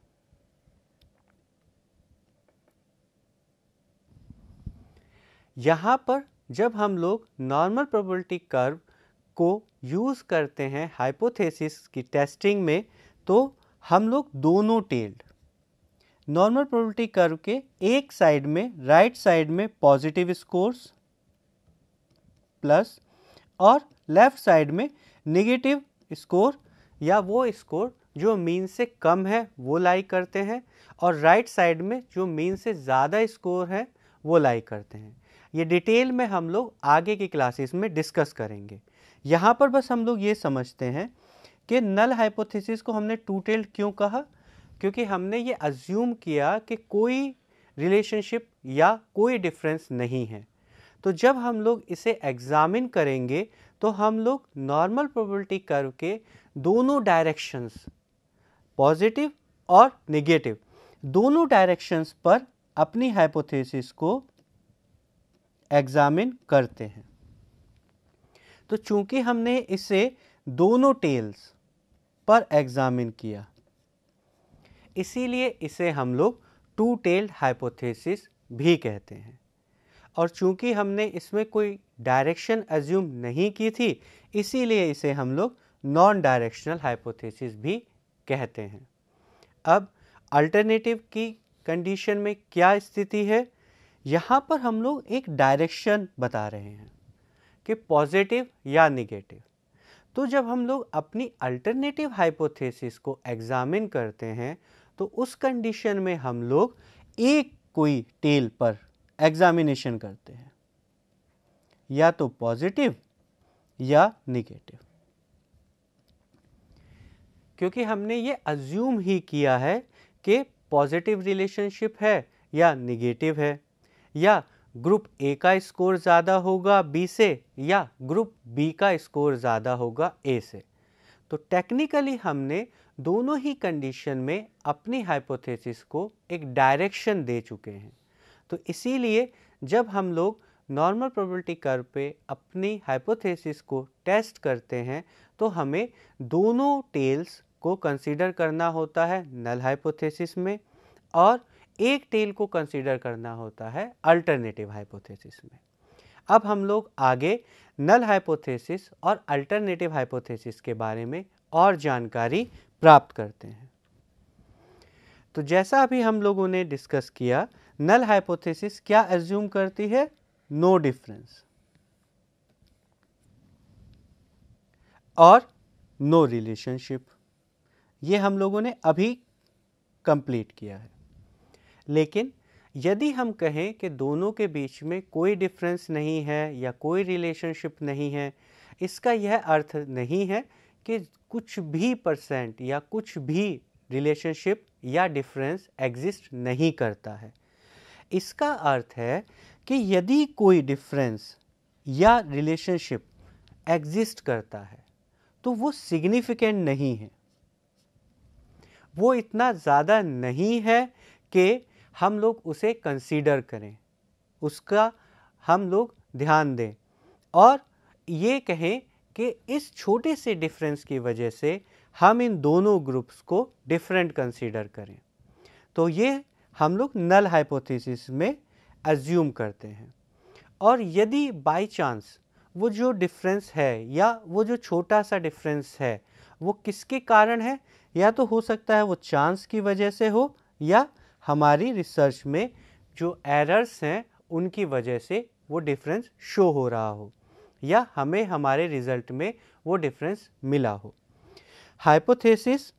यहाँ पर जब हम लोग नॉर्मल प्रोबेबिलिटी कर्व को यूज़ करते हैं हाइपोथेसिस की टेस्टिंग में तो हम लोग दोनों टेल्ड नॉर्मल प्रोबेबिलिटी कर्व के एक साइड में राइट right साइड में पॉजिटिव स्कोर्स प्लस और लेफ्ट साइड में नेगेटिव स्कोर या वो स्कोर जो मीन से कम है वो लाई करते हैं और राइट right साइड में जो मीन से ज़्यादा स्कोर है वो लाई करते हैं ये डिटेल में हम लोग आगे की क्लासेस में डिस्कस करेंगे यहाँ पर बस हम लोग ये समझते हैं कि नल हाइपोथेसिस को हमने टू टेल्ड क्यों कहा क्योंकि हमने ये अज्यूम किया कि कोई रिलेशनशिप या कोई डिफरेंस नहीं है तो जब हम लोग इसे एग्ज़ामिन करेंगे तो हम लोग नॉर्मल प्रोबेबिलिटी कर्व के दोनों डायरेक्शंस पॉजिटिव और नेगेटिव दोनों डायरेक्शंस पर अपनी हाइपोथेसिस को एग्ज़ामिन करते हैं तो चूंकि हमने इसे दोनों टेल्स पर एग्ज़ामिन किया इसीलिए इसे हम लोग टू टेल्ड हाइपोथेसिस भी कहते हैं और चूंकि हमने इसमें कोई डायरेक्शन एज्यूम नहीं की थी इसीलिए इसे हम लोग नॉन डायरेक्शनल हाइपोथेसिस भी कहते हैं अब अल्टरनेटिव की कंडीशन में क्या स्थिति है यहाँ पर हम लोग एक डायरेक्शन बता रहे हैं कि पॉजिटिव या निगेटिव तो जब हम लोग अपनी अल्टरनेटिव हाइपोथेसिस को एग्ज़ामिन करते हैं तो उस कंडीशन में हम लोग एक कोई टेल पर एग्ज़ामिनेशन करते हैं या तो पॉजिटिव या निगेटिव क्योंकि हमने ये अज्यूम ही किया है कि पॉजिटिव रिलेशनशिप है या निगेटिव है या ग्रुप ए का स्कोर ज़्यादा होगा बी से या ग्रुप बी का स्कोर ज़्यादा होगा ए से तो टेक्निकली हमने दोनों ही कंडीशन में अपनी हाइपोथेसिस को एक डायरेक्शन दे चुके हैं तो इसीलिए जब हम लोग नॉर्मल प्रोबेबिलिटी कर पे अपनी हाइपोथेसिस को टेस्ट करते हैं तो हमें दोनों टेल्स को कंसीडर करना होता है नल हाइपोथेसिस में और एक टेल को कंसिडर करना होता है अल्टरनेटिव हाइपोथेसिस में अब हम लोग आगे नल हाइपोथेसिस और अल्टरनेटिव हाइपोथेसिस के बारे में और जानकारी प्राप्त करते हैं तो जैसा अभी हम लोगों ने डिस्कस किया नल हाइपोथेसिस क्या एज्यूम करती है नो डिफरेंस और नो रिलेशनशिप ये हम लोगों ने अभी कंप्लीट किया है लेकिन यदि हम कहें कि दोनों के बीच में कोई डिफरेंस नहीं है या कोई रिलेशनशिप नहीं है इसका यह अर्थ नहीं है कि कुछ भी परसेंट या कुछ भी रिलेशनशिप या डिफरेंस एग्जिस्ट नहीं करता है इसका अर्थ है कि यदि कोई डिफरेंस या रिलेशनशिप एग्जिस्ट करता है तो वो सिग्निफिकेंट नहीं है वो इतना ज़्यादा नहीं है कि हम लोग उसे कंसीडर करें उसका हम लोग ध्यान दें और ये कहें कि इस छोटे से डिफरेंस की वजह से हम इन दोनों ग्रुप्स को डिफरेंट कंसीडर करें तो ये हम लोग नल हाइपोथेसिस में अज्यूम करते हैं और यदि बाय चांस वो जो डिफरेंस है या वो जो छोटा सा डिफरेंस है वो किसके कारण है या तो हो सकता है वो चांस की वजह से हो या हमारी रिसर्च में जो एरर्स हैं उनकी वजह से वो डिफरेंस शो हो रहा हो या हमें हमारे रिज़ल्ट में वो डिफरेंस मिला हो हाइपोथेसिस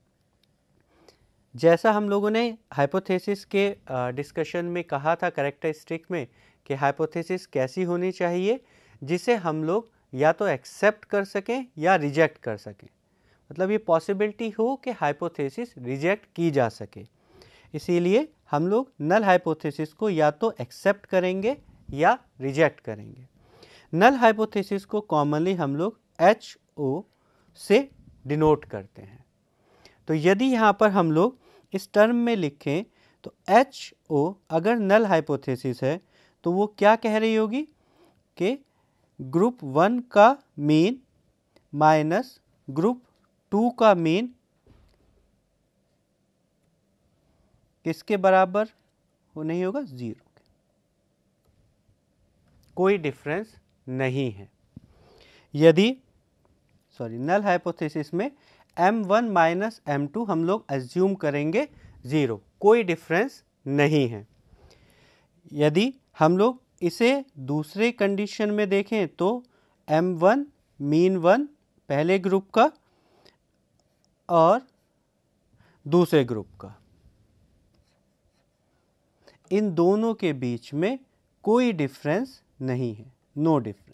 जैसा हम लोगों ने हाइपोथेसिस के डिस्कशन में कहा था करेक्टरिस्टिक में कि हाइपोथेसिस कैसी होनी चाहिए जिसे हम लोग या तो एक्सेप्ट कर सकें या रिजेक्ट कर सकें मतलब ये पॉसिबिलिटी हो कि हाइपोथेसिस रिजेक्ट की जा सके इसीलिए हम लोग नल हाइपोथेसिस को या तो एक्सेप्ट करेंगे या रिजेक्ट करेंगे नल हाइपोथेसिस को कॉमनली हम लोग एच ओ से डिनोट करते हैं तो यदि यहाँ पर हम लोग इस टर्म में लिखें तो एच ओ अगर नल हाइपोथेसिस है तो वो क्या कह रही होगी कि ग्रुप वन का मीन माइनस ग्रुप टू का मीन किसके बराबर वो नहीं होगा ज़ीरो कोई डिफरेंस नहीं है यदि सॉरी नल हाइपोथेसिस में m1 वन माइनस एम हम लोग एज्यूम करेंगे ज़ीरो कोई डिफरेंस नहीं है यदि हम लोग इसे दूसरे कंडीशन में देखें तो m1 वन मीन वन पहले ग्रुप का और दूसरे ग्रुप का इन दोनों के बीच में कोई डिफरेंस नहीं है नो डिफरेंस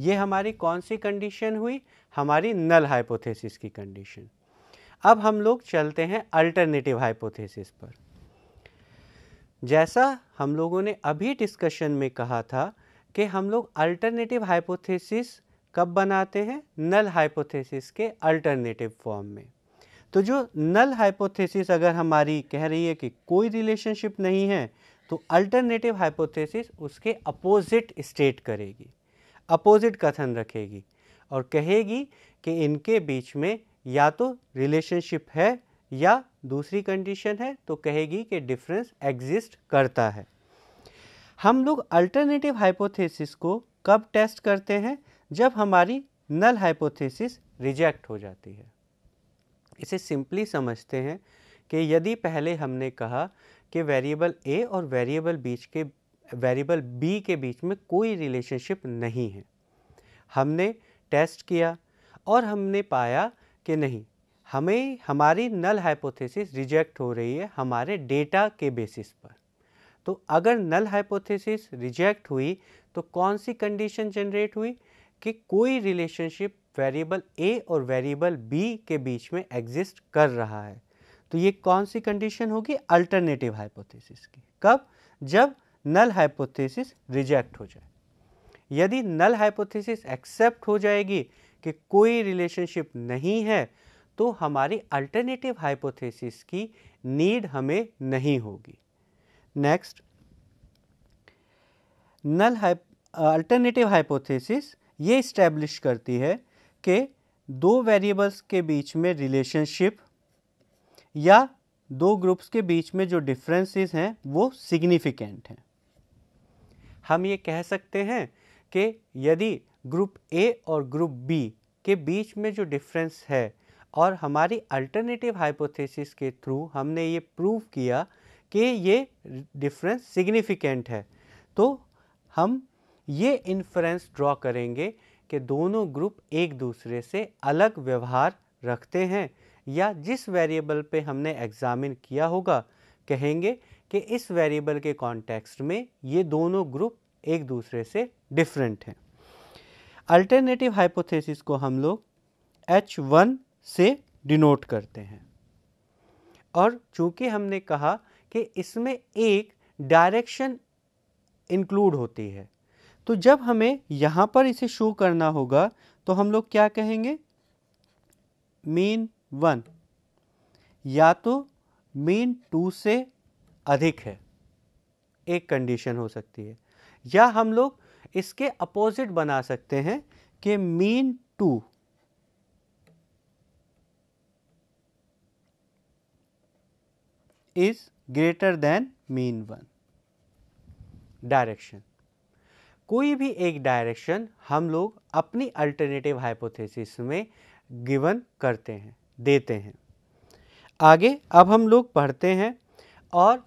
ये हमारी कौन सी कंडीशन हुई हमारी नल हाइपोथेसिस की कंडीशन अब हम लोग चलते हैं अल्टरनेटिव हाइपोथेसिस पर जैसा हम लोगों ने अभी डिस्कशन में कहा था कि हम लोग अल्टरनेटिव हाइपोथेसिस कब बनाते हैं नल हाइपोथेसिस के अल्टरनेटिव फॉर्म में तो जो नल हाइपोथेसिस अगर हमारी कह रही है कि कोई रिलेशनशिप नहीं है तो अल्टरनेटिव हाइपोथेसिस उसके अपोजिट स्टेट करेगी अपोजिट कथन रखेगी और कहेगी कि इनके बीच में या तो रिलेशनशिप है या दूसरी कंडीशन है तो कहेगी कि डिफरेंस एग्जिस्ट करता है हम लोग अल्टरनेटिव हाइपोथेसिस को कब टेस्ट करते हैं जब हमारी नल हाइपोथेसिस रिजेक्ट हो जाती है इसे सिंपली समझते हैं कि यदि पहले हमने कहा कि वेरिएबल ए और वेरिएबल बीच के वेरिएबल बी के बीच में कोई रिलेशनशिप नहीं है हमने टेस्ट किया और हमने पाया कि नहीं हमें हमारी नल हाइपोथेसिस रिजेक्ट हो रही है हमारे डेटा के बेसिस पर तो अगर नल हाइपोथेसिस रिजेक्ट हुई तो कौन सी कंडीशन जनरेट हुई कि कोई रिलेशनशिप वेरिएबल ए और वेरिएबल बी के बीच में एग्जिस्ट कर रहा है तो ये कौन सी कंडीशन होगी अल्टरनेटिव हाइपोथेसिस की कब जब नल हाइपोथेसिस रिजेक्ट हो जाए यदि नल हाइपोथेसिस एक्सेप्ट हो जाएगी कि कोई रिलेशनशिप नहीं है तो हमारी अल्टरनेटिव हाइपोथेसिस की नीड हमें नहीं होगी नेक्स्ट नल अल्टरनेटिव हाइपोथेसिस ये इस्टेब्लिश करती है कि दो वेरिएबल्स के बीच में रिलेशनशिप या दो ग्रुप्स के बीच में जो डिफरेंसेस हैं वो सिग्निफिकेंट हैं हम ये कह सकते हैं कि यदि ग्रुप ए और ग्रुप बी के बीच में जो डिफरेंस है और हमारी अल्टरनेटिव हाइपोथेसिस के थ्रू हमने ये प्रूव किया कि ये डिफरेंस सिग्निफिकेंट है तो हम ये इन्फ्रेंस ड्रॉ करेंगे कि दोनों ग्रुप एक दूसरे से अलग व्यवहार रखते हैं या जिस वेरिएबल पे हमने एग्ज़ामिन किया होगा कहेंगे कि इस वेरिएबल के कॉन्टेक्स्ट में ये दोनों ग्रुप एक दूसरे से डिफरेंट हैं अल्टरनेटिव हाइपोथेसिस को हम लोग एच वन से डिनोट करते हैं और चूंकि हमने कहा कि इसमें एक डायरेक्शन इंक्लूड होती है तो जब हमें यहाँ पर इसे शो करना होगा तो हम लोग क्या कहेंगे मीन वन या तो मीन टू से अधिक है एक कंडीशन हो सकती है या हम लोग इसके अपोजिट बना सकते हैं कि mean two is greater than mean one direction कोई भी एक डायरेक्शन हम लोग अपनी अल्टरनेटिव हाइपोथेसिस में गिवन करते हैं देते हैं आगे अब हम लोग पढ़ते हैं और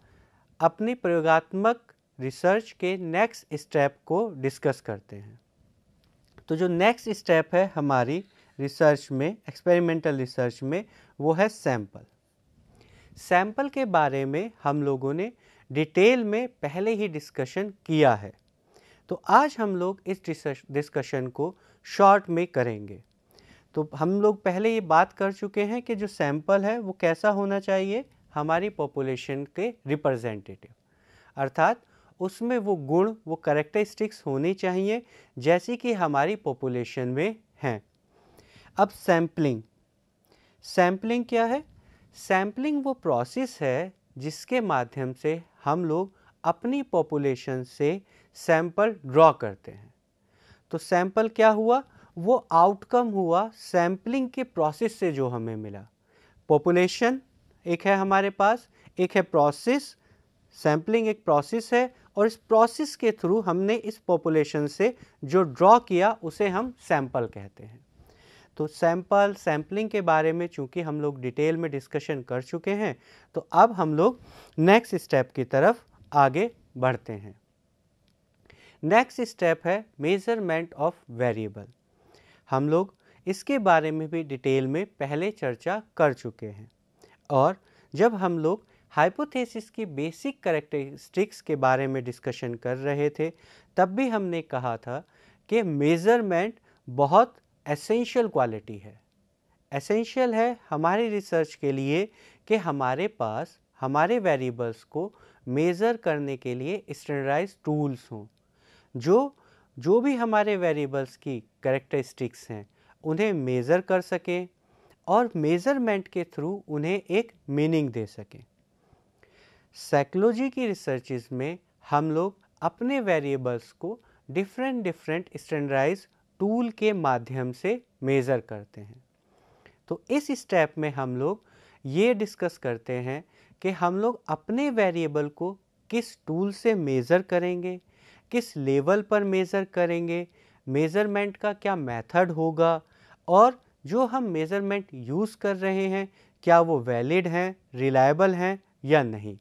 अपनी प्रयोगात्मक रिसर्च के नेक्स्ट स्टेप को डिस्कस करते हैं तो जो नेक्स्ट स्टेप है हमारी रिसर्च में एक्सपेरिमेंटल रिसर्च में वो है सैंपल सैंपल के बारे में हम लोगों ने डिटेल में पहले ही डिस्कशन किया है तो आज हम लोग इस डिस्कशन को शॉर्ट में करेंगे तो हम लोग पहले ये बात कर चुके हैं कि जो सैंपल है वो कैसा होना चाहिए हमारी पॉपुलेशन के रिप्रेजेंटेटिव अर्थात उसमें वो गुण वो करेक्टरिस्टिक्स होनी चाहिए जैसी कि हमारी पॉपुलेशन में हैं अब सैम्पलिंग सैम्पलिंग क्या है सैम्पलिंग वो प्रोसेस है जिसके माध्यम से हम लोग अपनी पॉपुलेशन से सैंपल ड्रॉ करते हैं तो सैंपल क्या हुआ वो आउटकम हुआ सैंपलिंग के प्रोसेस से जो हमें मिला पॉपुलेशन एक है हमारे पास एक है प्रोसेस सैंपलिंग एक प्रोसेस है और इस प्रोसेस के थ्रू हमने इस पॉपुलेशन से जो ड्रॉ किया उसे हम सैंपल कहते हैं तो सैंपल सैंपलिंग के बारे में चूंकि हम लोग डिटेल में डिस्कशन कर चुके हैं तो अब हम लोग नेक्स्ट स्टेप की तरफ आगे बढ़ते हैं नेक्स्ट स्टेप है मेज़रमेंट ऑफ वेरिएबल हम लोग इसके बारे में भी डिटेल में पहले चर्चा कर चुके हैं और जब हम लोग हाइपोथेसिस की बेसिक करेक्टरिस्टिक्स के बारे में डिस्कशन कर रहे थे तब भी हमने कहा था कि मेज़रमेंट बहुत एसेंशियल क्वालिटी है एसेंशियल है हमारी रिसर्च के लिए कि हमारे पास हमारे वेरिएबल्स को मेज़र करने के लिए स्टैंडर्डाइज टूल्स हों जो जो भी हमारे वेरिएबल्स की करेक्टरिस्टिक्स हैं उन्हें मेज़र कर सकें और मेज़रमेंट के थ्रू उन्हें एक मीनिंग दे सकें साइकोलॉजी की रिसर्चेज में हम लोग अपने वेरिएबल्स को डिफरेंट डिफरेंट स्टैंडर्डाइज टूल के माध्यम से मेज़र करते हैं तो इस स्टेप में हम लोग ये डिस्कस करते हैं कि हम लोग अपने वेरिएबल को किस टूल से मेज़र करेंगे किस लेवल पर मेज़र करेंगे मेज़रमेंट का क्या मेथड होगा और जो हम मेज़रमेंट यूज़ कर रहे हैं क्या वो वैलिड हैं रिलायबल हैं या नहीं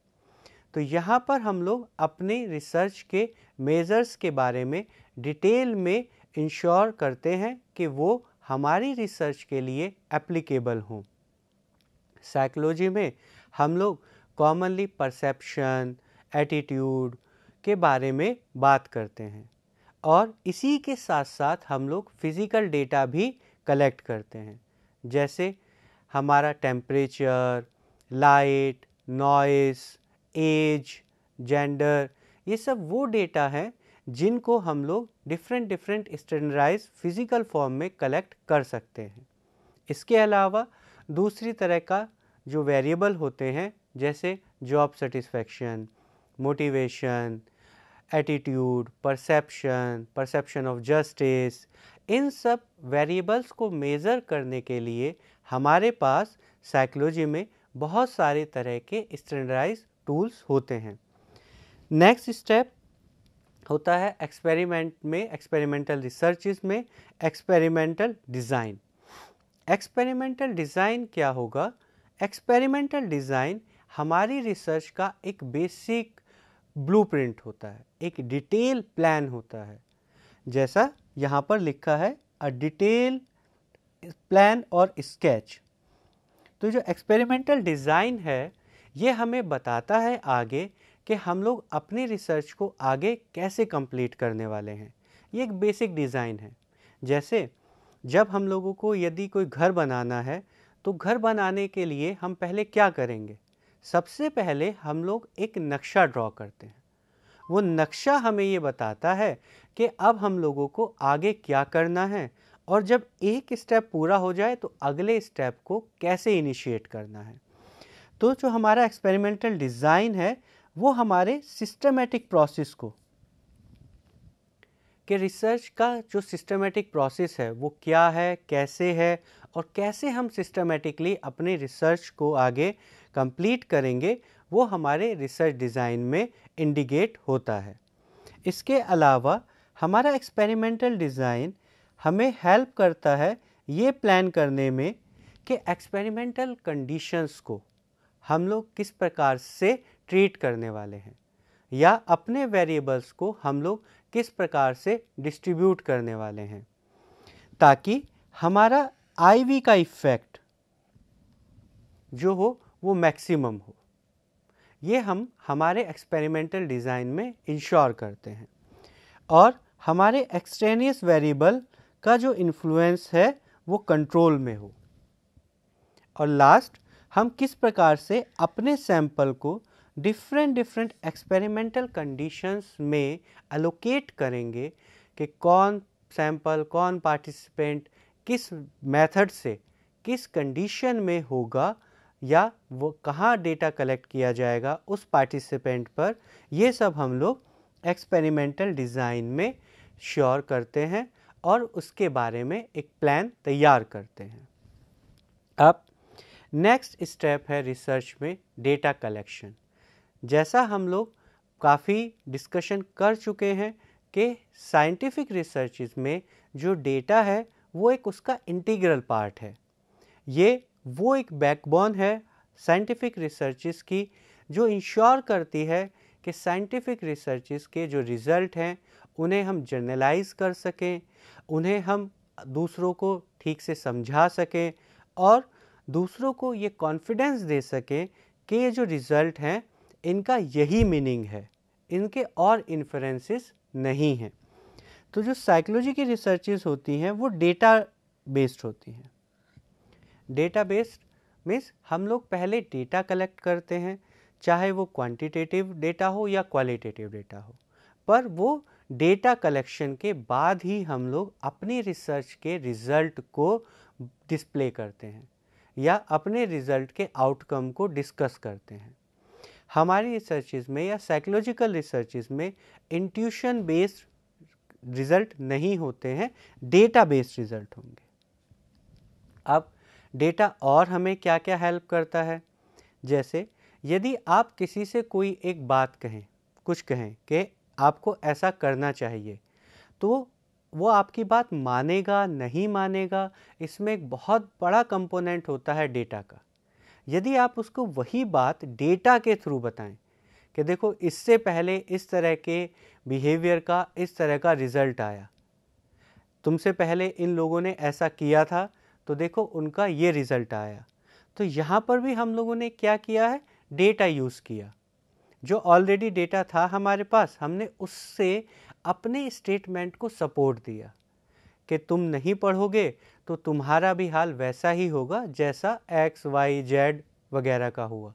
तो यहाँ पर हम लोग अपने रिसर्च के मेज़र्स के बारे में डिटेल में इंश्योर करते हैं कि वो हमारी रिसर्च के लिए एप्लीकेबल हों साइकोलॉजी में हम लोग कॉमनली परसेप्शन एटीट्यूड के बारे में बात करते हैं और इसी के साथ साथ हम लोग फिज़िकल डेटा भी कलेक्ट करते हैं जैसे हमारा temperature light noise age gender ये सब वो डेटा हैं जिनको हम लोग different different standardise physical form में कलेक्ट कर सकते हैं इसके अलावा दूसरी तरह का जो वेरिएबल होते हैं जैसे job satisfaction motivation attitude perception perception of justice इन सब वेरिएबल्स को मेज़र करने के लिए हमारे पास साइकोलॉजी में बहुत सारे तरह के स्टैंडर्डाइज टूल्स होते हैं नेक्स्ट स्टेप होता है एक्सपेरिमेंट में एक्सपेरिमेंटल रिसर्चिस में एक्सपेरिमेंटल डिज़ाइन एक्सपेरिमेंटल डिज़ाइन क्या होगा एक्सपेरिमेंटल डिज़ाइन हमारी रिसर्च का एक बेसिक ब्लूप्रिंट होता है एक डिटेल प्लान होता है जैसा यहाँ पर लिखा है अ डिटेल प्लान और स्केच तो जो एक्सपेरिमेंटल डिज़ाइन है ये हमें बताता है आगे कि हम लोग अपनी रिसर्च को आगे कैसे कंप्लीट करने वाले हैं ये एक बेसिक डिज़ाइन है जैसे जब हम लोगों को यदि कोई घर बनाना है तो घर बनाने के लिए हम पहले क्या करेंगे सबसे पहले हम लोग एक नक्शा ड्रॉ करते हैं वो नक्शा हमें ये बताता है कि अब हम लोगों को आगे क्या करना है और जब एक स्टेप पूरा हो जाए तो अगले स्टेप को कैसे इनिशिएट करना है तो जो हमारा एक्सपेरिमेंटल डिज़ाइन है वो हमारे सिस्टमेटिक प्रोसेस को कि रिसर्च का जो सिस्टमेटिक प्रोसेस है वो क्या है कैसे है और कैसे हम सिस्टमेटिकली अपने रिसर्च को आगे कंप्लीट करेंगे वो हमारे रिसर्च डिज़ाइन में इंडिकेट होता है इसके अलावा हमारा एक्सपेरिमेंटल डिज़ाइन हमें हेल्प करता है ये प्लान करने में कि एक्सपेरिमेंटल कंडीशंस को हम लोग किस प्रकार से ट्रीट करने वाले हैं या अपने वेरिएबल्स को हम लोग किस प्रकार से डिस्ट्रीब्यूट करने वाले हैं ताकि हमारा आईवी का इफ़ेक्ट जो हो वो मैक्सिमम हो ये हम हमारे एक्सपेरिमेंटल डिज़ाइन में इंश्योर करते हैं और हमारे एक्सट्रेनियस वेरिएबल का जो इन्फ्लुएंस है वो कंट्रोल में हो और लास्ट हम किस प्रकार से अपने सैंपल को डिफरेंट डिफरेंट एक्सपेरिमेंटल कंडीशंस में एलोकेट करेंगे कि कौन सैंपल कौन पार्टिसिपेंट किस मेथड से किस कंडीशन में होगा या वो कहाँ डेटा कलेक्ट किया जाएगा उस पार्टिसिपेंट पर ये सब हम लोग एक्सपेरिमेंटल डिज़ाइन में श्योर करते हैं और उसके बारे में एक प्लान तैयार करते हैं अब नेक्स्ट स्टेप है रिसर्च में डेटा कलेक्शन जैसा हम लोग काफ़ी डिस्कशन कर चुके हैं कि साइंटिफिक रिसर्च में जो डेटा है वो एक उसका इंटीग्रल पार्ट है ये वो एक बैकबोन है साइंटिफिक रिसर्चेस की जो इंश्योर करती है कि साइंटिफिक रिसर्चेस के जो रिज़ल्ट हैं उन्हें हम जर्नलाइज कर सकें उन्हें हम दूसरों को ठीक से समझा सकें और दूसरों को ये कॉन्फिडेंस दे सकें कि ये जो रिज़ल्ट हैं इनका यही मीनिंग है इनके और इन्फ्रेंसेस नहीं हैं तो जो साइकोलॉजी की रिसर्चेस होती हैं वो डेटा बेस्ड होती हैं डेटा बेस्ड मीन्स हम लोग पहले डेटा कलेक्ट करते हैं चाहे वो क्वांटिटेटिव डेटा हो या क्वालिटेटिव डेटा हो पर वो डेटा कलेक्शन के बाद ही हम लोग अपनी रिसर्च के रिज़ल्ट को डिस्प्ले करते हैं या अपने रिज़ल्ट के आउटकम को डिस्कस करते हैं हमारी रिसर्चेज में या साइकोलॉजिकल रिसर्चेज में इंट्यूशन बेस्ड रिज़ल्ट नहीं होते हैं डेटा बेस्ड रिज़ल्ट होंगे अब डेटा और हमें क्या क्या हेल्प करता है जैसे यदि आप किसी से कोई एक बात कहें कुछ कहें कि आपको ऐसा करना चाहिए तो वो आपकी बात मानेगा नहीं मानेगा इसमें एक बहुत बड़ा कंपोनेंट होता है डेटा का यदि आप उसको वही बात डेटा के थ्रू बताएं कि देखो इससे पहले इस तरह के बिहेवियर का इस तरह का रिज़ल्ट आया तुमसे पहले इन लोगों ने ऐसा किया था तो देखो उनका ये रिज़ल्ट आया तो यहाँ पर भी हम लोगों ने क्या किया है डेटा यूज़ किया जो ऑलरेडी डेटा था हमारे पास हमने उससे अपने स्टेटमेंट को सपोर्ट दिया कि तुम नहीं पढ़ोगे तो तुम्हारा भी हाल वैसा ही होगा जैसा एक्स वाई जेड वगैरह का हुआ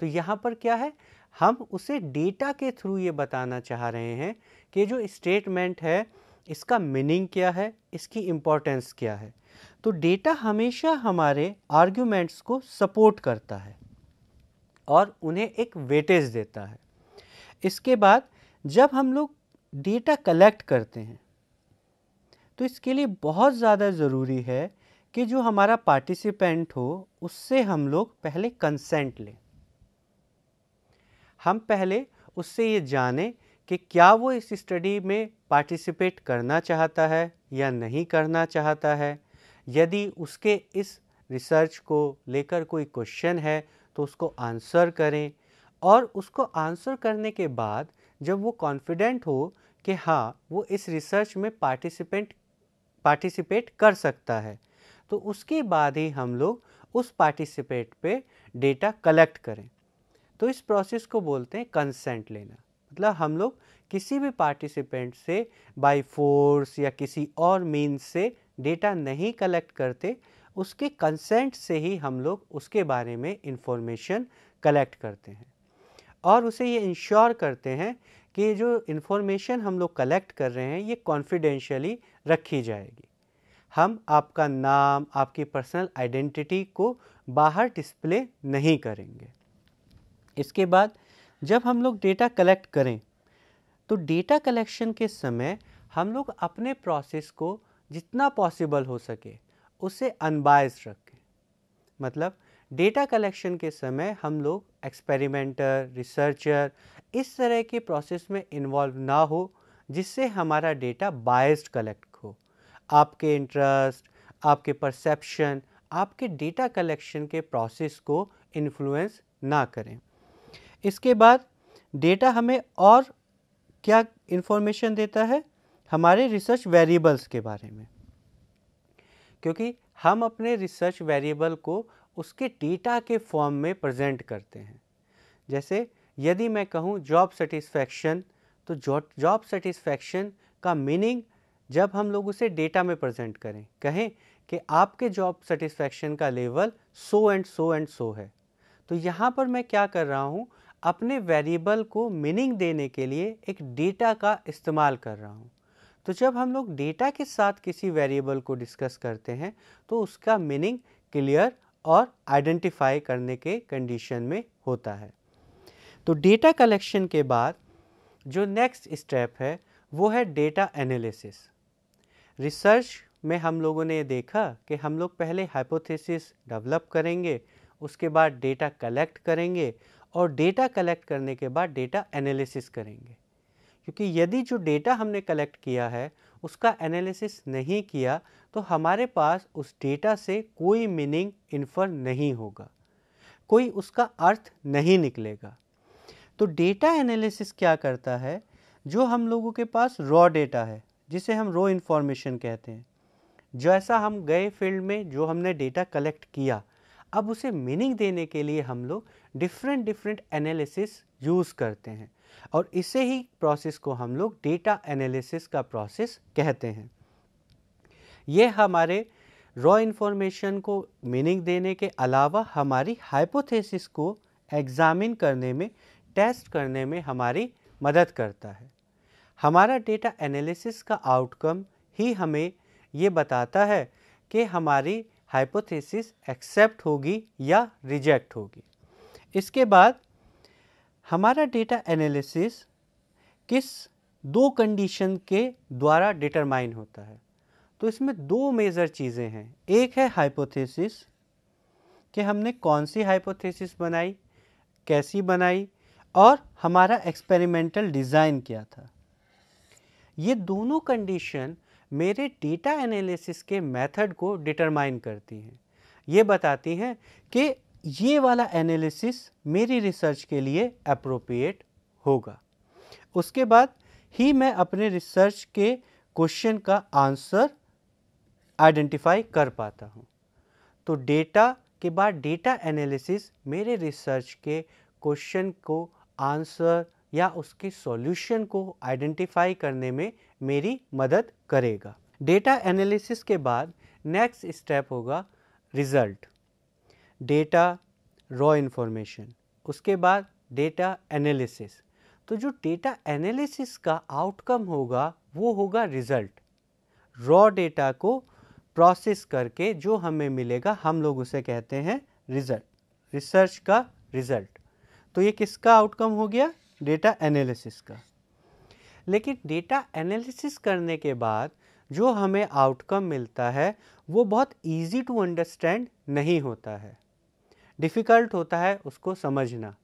तो यहाँ पर क्या है हम उसे डेटा के थ्रू ये बताना चाह रहे हैं कि जो स्टेटमेंट है इसका मीनिंग क्या है इसकी इम्पोर्टेंस क्या है तो डेटा हमेशा हमारे आर्ग्यूमेंट्स को सपोर्ट करता है और उन्हें एक वेटेज देता है इसके बाद जब हम लोग डेटा कलेक्ट करते हैं तो इसके लिए बहुत ज़्यादा ज़रूरी है कि जो हमारा पार्टिसिपेंट हो उससे हम लोग पहले कंसेंट लें हम पहले उससे ये जाने कि क्या वो इस स्टडी में पार्टिसिपेट करना चाहता है या नहीं करना चाहता है यदि उसके इस रिसर्च को लेकर कोई क्वेश्चन है तो उसको आंसर करें और उसको आंसर करने के बाद जब वो कॉन्फिडेंट हो कि हाँ वो इस रिसर्च में पार्टिसिपेंट पार्टिसिपेट कर सकता है तो उसके बाद ही हम लोग उस पार्टिसिपेट पे डेटा कलेक्ट करें तो इस प्रोसेस को बोलते हैं कंसेंट लेना मतलब हम लोग किसी भी पार्टिसिपेंट से बाय फोर्स या किसी और मीन्स से डेटा नहीं कलेक्ट करते उसके कंसेंट से ही हम लोग उसके बारे में इंफॉर्मेशन कलेक्ट करते हैं और उसे ये इंश्योर करते हैं कि जो इन्फॉर्मेशन हम लोग कलेक्ट कर रहे हैं ये कॉन्फिडेंशली रखी जाएगी हम आपका नाम आपकी पर्सनल आइडेंटिटी को बाहर डिस्प्ले नहीं करेंगे इसके बाद जब हम लोग डेटा कलेक्ट करें तो डेटा कलेक्शन के समय हम लोग अपने प्रोसेस को जितना पॉसिबल हो सके उसे अनबायस रखें मतलब डेटा कलेक्शन के समय हम लोग एक्सपेरिमेंटर रिसर्चर इस तरह के प्रोसेस में इन्वॉल्व ना हो जिससे हमारा डेटा बायस्ड कलेक्ट हो आपके इंटरेस्ट आपके परसेप्शन आपके डेटा कलेक्शन के प्रोसेस को इन्फ्लुएंस ना करें इसके बाद डेटा हमें और क्या इन्फॉर्मेशन देता है हमारे रिसर्च वेरिएबल्स के बारे में क्योंकि हम अपने रिसर्च वेरिएबल को उसके डेटा के फॉर्म में प्रेजेंट करते हैं जैसे यदि मैं कहूँ जॉब सेटिस्फैक्शन तो जॉब सेटिस्फैक्शन का मीनिंग जब हम लोग उसे डेटा में प्रेजेंट करें कहें कि आपके जॉब सेटिस्फैक्शन का level so and so and so है तो यहाँ पर मैं क्या कर रहा हूँ अपने वेरिएबल को मीनिंग देने के लिए एक डेटा का इस्तेमाल कर रहा हूँ तो जब हम लोग डेटा के साथ किसी वेरिएबल को डिस्कस करते हैं तो उसका मीनिंग क्लियर और आइडेंटिफाई करने के कंडीशन में होता है तो डेटा कलेक्शन के बाद जो नेक्स्ट स्टेप है वो है डेटा एनालिसिस रिसर्च में हम लोगों ने देखा कि हम लोग पहले हाइपोथेसिस डेवलप करेंगे उसके बाद डेटा कलेक्ट करेंगे और डेटा कलेक्ट करने के बाद डेटा एनालिसिस करेंगे क्योंकि यदि जो डेटा हमने कलेक्ट किया है उसका एनालिसिस नहीं किया तो हमारे पास उस डेटा से कोई मीनिंग इन्फर नहीं होगा कोई उसका अर्थ नहीं निकलेगा तो डेटा एनालिसिस क्या करता है जो हम लोगों के पास रॉ डेटा है जिसे हम रॉ इन्फॉर्मेशन कहते हैं जैसा हम गए फील्ड में जो हमने डेटा कलेक्ट किया अब उसे मीनिंग देने के लिए हम लोग डिफरेंट डिफरेंट एनालिसिस यूज़ करते हैं और इसे ही प्रोसेस को हम लोग डेटा एनालिसिस का प्रोसेस कहते हैं ये हमारे रॉ इन्फॉर्मेशन को मीनिंग देने के अलावा हमारी हाइपोथेसिस को एग्ज़ामिन करने में टेस्ट करने में हमारी मदद करता है हमारा डेटा एनालिसिस का आउटकम ही हमें ये बताता है कि हमारी हाइपोथेसिस एक्सेप्ट होगी या रिजेक्ट होगी इसके बाद हमारा डेटा एनालिसिस किस दो कंडीशन के द्वारा डिटरमाइन होता है तो इसमें दो मेज़र चीज़ें हैं एक है हाइपोथेसिस कि हमने कौन सी हाइपोथेसिस बनाई कैसी बनाई और हमारा एक्सपेरिमेंटल डिज़ाइन क्या था ये दोनों कंडीशन मेरे डेटा एनालिसिस के मेथड को डिटरमाइन करती हैं ये बताती हैं कि ये वाला एनालिसिस मेरी रिसर्च के लिए अप्रोप्रिएट होगा उसके बाद ही मैं अपने रिसर्च के क्वेश्चन का आंसर आइडेंटिफाई कर पाता हूँ तो डेटा के बाद डेटा एनालिसिस मेरे रिसर्च के क्वेश्चन को आंसर या उसके सॉल्यूशन को आइडेंटिफाई करने में मेरी मदद करेगा डेटा एनालिसिस के बाद नेक्स्ट स्टेप होगा रिज़ल्ट डेटा रॉ इन्फॉर्मेशन उसके बाद डेटा एनालिसिस तो जो डेटा एनालिसिस का आउटकम होगा वो होगा रिज़ल्ट रॉ डेटा को प्रोसेस करके जो हमें मिलेगा हम लोग उसे कहते हैं रिज़ल्ट रिसर्च का रिज़ल्ट तो ये किसका आउटकम हो गया डेटा एनालिसिस का लेकिन डेटा एनालिसिस करने के बाद जो हमें आउटकम मिलता है वो बहुत इजी टू अंडरस्टैंड नहीं होता है डिफ़िकल्ट होता है उसको समझना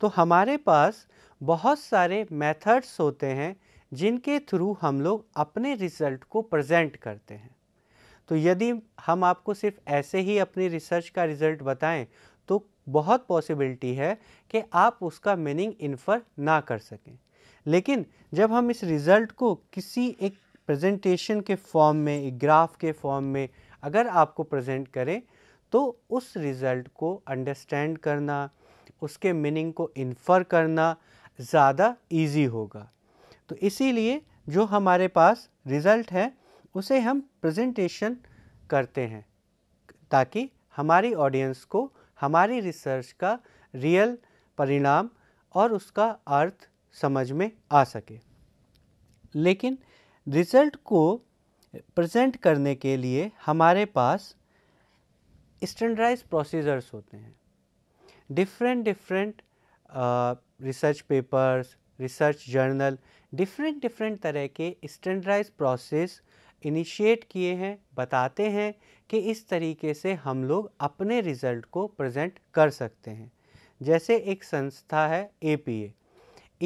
तो हमारे पास बहुत सारे मेथड्स होते हैं जिनके थ्रू हम लोग अपने रिज़ल्ट को प्रेजेंट करते हैं तो यदि हम आपको सिर्फ ऐसे ही अपनी रिसर्च का रिज़ल्ट बताएं बहुत पॉसिबिलिटी है कि आप उसका मीनिंग इन्फर ना कर सकें लेकिन जब हम इस रिज़ल्ट को किसी एक प्रेजेंटेशन के फॉर्म में एक ग्राफ के फॉर्म में अगर आपको प्रेजेंट करें तो उस रिज़ल्ट को अंडरस्टैंड करना उसके मीनिंग को इन्फर करना ज़्यादा इजी होगा तो इसीलिए जो हमारे पास रिज़ल्ट है उसे हम प्रेजेंटेशन करते हैं ताकि हमारी ऑडियंस को हमारी रिसर्च का रियल परिणाम और उसका अर्थ समझ में आ सके लेकिन रिजल्ट को प्रेजेंट करने के लिए हमारे पास स्टैंडर्डाइज प्रोसीजर्स होते हैं different different research papers research journal different different तरह के स्टैंडर्डाइज प्रोसेस इनिशिएट किए हैं बताते हैं कि इस तरीके से हम लोग अपने रिज़ल्ट को प्रेजेंट कर सकते हैं जैसे एक संस्था है A P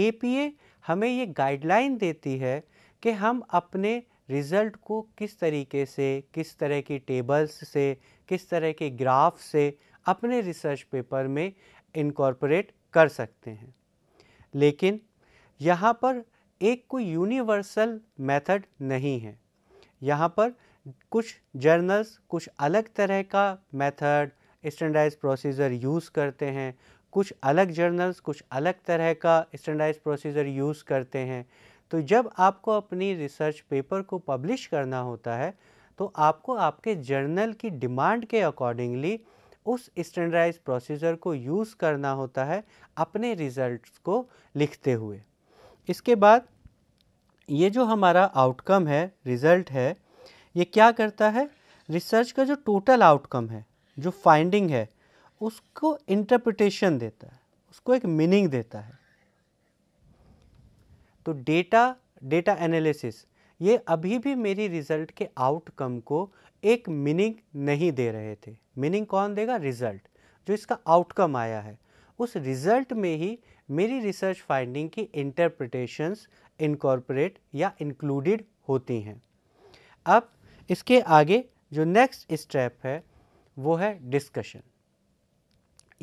A P A हमें ये गाइडलाइन देती है कि हम अपने रिज़ल्ट को किस तरीके से किस तरह की टेबल्स से किस तरह के ग्राफ से अपने रिसर्च पेपर में इनकॉर्पोरेट कर सकते हैं लेकिन यहाँ पर एक कोई यूनिवर्सल मेथड नहीं है यहाँ पर कुछ जर्नल्स कुछ अलग तरह का मेथड स्टैंडर्डाइज प्रोसीजर यूज़ करते हैं कुछ अलग जर्नल्स कुछ अलग तरह का स्टैंडर्डाइज प्रोसीजर यूज़ करते हैं तो जब आपको अपनी रिसर्च पेपर को पब्लिश करना होता है तो आपको आपके जर्नल की डिमांड के अकॉर्डिंगली उस स्टैंडर्डाइज प्रोसीजर को यूज़ करना होता है अपने रिज़ल्ट को लिखते हुए इसके बाद ये जो हमारा आउटकम है रिज़ल्ट है ये क्या करता है रिसर्च का जो टोटल आउटकम है जो फाइंडिंग है उसको इंटरप्रिटेशन देता है उसको एक मीनिंग देता है तो डेटा डेटा एनालिसिस ये अभी भी मेरी रिजल्ट के आउटकम को एक मीनिंग नहीं दे रहे थे मीनिंग कौन देगा रिजल्ट जो इसका आउटकम आया है उस रिजल्ट में ही मेरी रिसर्च फाइंडिंग की इंटरप्रिटेशंस इनकॉर्पोरेट या इंक्लूडेड होती हैं अब इसके आगे जो नेक्स्ट स्टेप है वो है डिस्कशन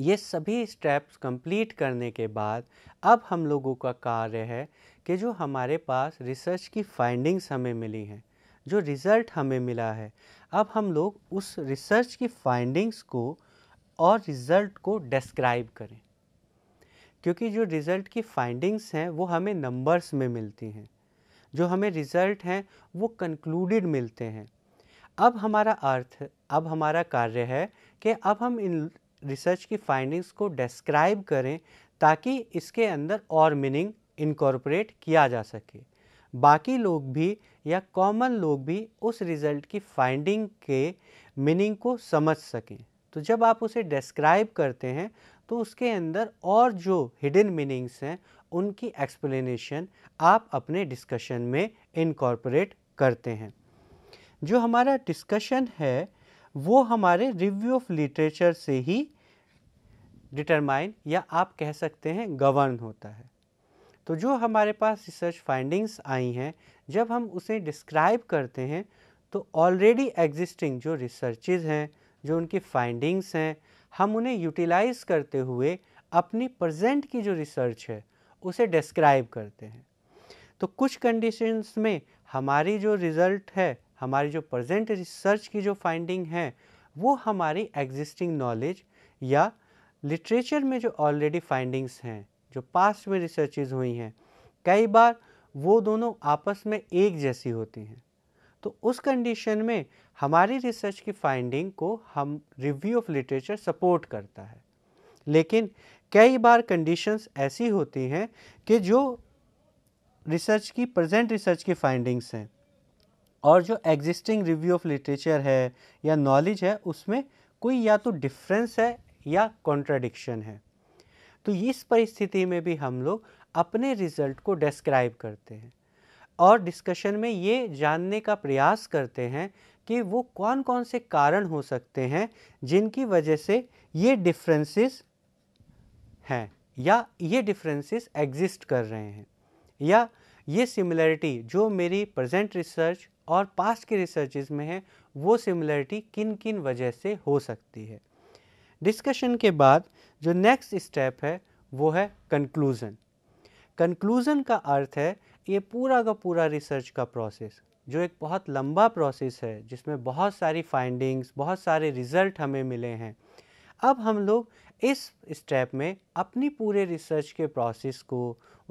ये सभी स्टेप्स कंप्लीट करने के बाद अब हम लोगों का कार्य है कि जो हमारे पास रिसर्च की फाइंडिंग्स हमें मिली हैं जो रिज़ल्ट हमें मिला है अब हम लोग उस रिसर्च की फाइंडिंग्स को और रिज़ल्ट को डिस्क्राइब करें क्योंकि जो रिज़ल्ट की फाइंडिंग्स हैं वो हमें नंबर्स में मिलती हैं जो हमें रिज़ल्ट हैं वो कंक्लूडेड मिलते हैं अब हमारा अर्थ अब हमारा कार्य है कि अब हम इन रिसर्च की फाइंडिंग्स को डिस्क्राइब करें ताकि इसके अंदर और मीनिंग इनकॉर्पोरेट किया जा सके बाकी लोग भी या कॉमन लोग भी उस रिज़ल्ट की फाइंडिंग के मीनिंग को समझ सकें तो जब आप उसे डिस्क्राइब करते हैं तो उसके अंदर और जो हिडन मीनिंग्स हैं उनकी एक्सप्लेनेशन आप अपने डिस्कशन में इनकॉर्पोरेट करते हैं जो हमारा डिस्कशन है वो हमारे रिव्यू ऑफ लिटरेचर से ही डिटरमाइन या आप कह सकते हैं गवर्न होता है तो जो हमारे पास रिसर्च फाइंडिंग्स आई हैं जब हम उसे डिस्क्राइब करते हैं तो ऑलरेडी एग्जिस्टिंग जो रिसर्चेज हैं जो उनकी फाइंडिंग्स हैं हम उन्हें यूटिलाइज करते हुए अपनी प्रेजेंट की जो रिसर्च है उसे डिस्क्राइब करते हैं तो कुछ कंडीशंस में हमारी जो रिज़ल्ट है हमारी जो प्रेजेंट रिसर्च की जो फाइंडिंग है वो हमारी एग्जिस्टिंग नॉलेज या लिटरेचर में जो ऑलरेडी फाइंडिंग्स हैं जो पास्ट में रिसर्चेज हुई हैं कई बार वो दोनों आपस में एक जैसी होती हैं तो उस कंडीशन में हमारी रिसर्च की फाइंडिंग को हम रिव्यू ऑफ लिटरेचर सपोर्ट करता है लेकिन कई बार कंडीशंस ऐसी होती हैं कि जो रिसर्च की प्रेजेंट रिसर्च की फाइंडिंग्स हैं और जो एग्जिस्टिंग रिव्यू ऑफ लिटरेचर है या नॉलेज है उसमें कोई या तो डिफरेंस है या कॉन्ट्राडिक्शन है तो इस परिस्थिति में भी हम लोग अपने रिज़ल्ट को डिस्क्राइब करते हैं और डिस्कशन में ये जानने का प्रयास करते हैं कि वो कौन कौन से कारण हो सकते हैं जिनकी वजह से ये डिफरेंसेस हैं या ये डिफरेंसेस एग्जिस्ट कर रहे हैं या ये सिमिलरिटी जो मेरी प्रेजेंट रिसर्च और पास्ट के रिसर्चेज में है वो सिमिलरिटी किन किन वजह से हो सकती है डिस्कशन के बाद जो नेक्स्ट स्टेप है वो है कंक्लूज़न कंक्लूज़न का अर्थ है ये पूरा का पूरा रिसर्च का प्रोसेस जो एक बहुत लंबा प्रोसेस है जिसमें बहुत सारी फाइंडिंग्स बहुत सारे रिज़ल्ट हमें मिले हैं अब हम लोग इस स्टेप में अपनी पूरे रिसर्च के प्रोसेस को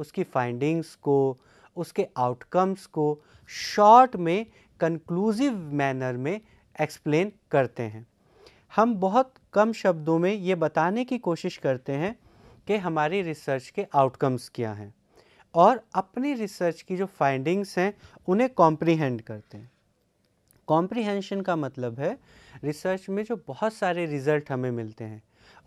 उसकी फाइंडिंग्स को उसके आउटकम्स को शॉर्ट में कंक्लूसिव मैनर में एक्सप्लेन करते हैं हम बहुत कम शब्दों में ये बताने की कोशिश करते हैं कि हमारी रिसर्च के आउटकम्स क्या हैं और अपनी रिसर्च की जो फाइंडिंग्स हैं उन्हें कॉम्प्रीहेंड करते हैं कॉम्प्रीहेंशन का मतलब है रिसर्च में जो बहुत सारे रिज़ल्ट हमें मिलते हैं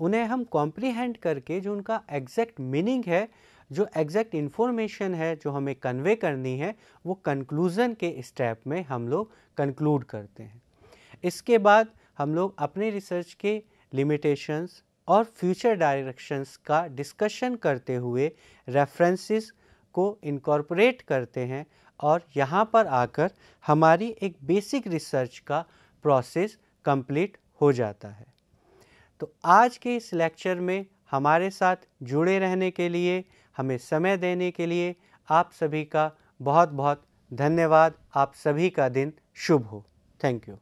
उन्हें हम कॉम्प्रीहेंड करके जो उनका एग्जैक्ट मीनिंग है जो एग्जैक्ट इन्फॉर्मेशन है जो हमें कन्वे करनी है वो कंक्लूज़न के स्टेप में हम लोग कंक्लूड करते हैं इसके बाद हम लोग अपने रिसर्च के लिमिटेशंस और फ्यूचर डायरेक्शंस का डिस्कशन करते हुए रेफरेंसेस को इनकॉर्पोरेट करते हैं और यहाँ पर आकर हमारी एक बेसिक रिसर्च का प्रोसेस कंप्लीट हो जाता है तो आज के इस लेक्चर में हमारे साथ जुड़े रहने के लिए हमें समय देने के लिए आप सभी का बहुत बहुत धन्यवाद आप सभी का दिन शुभ हो थैंक यू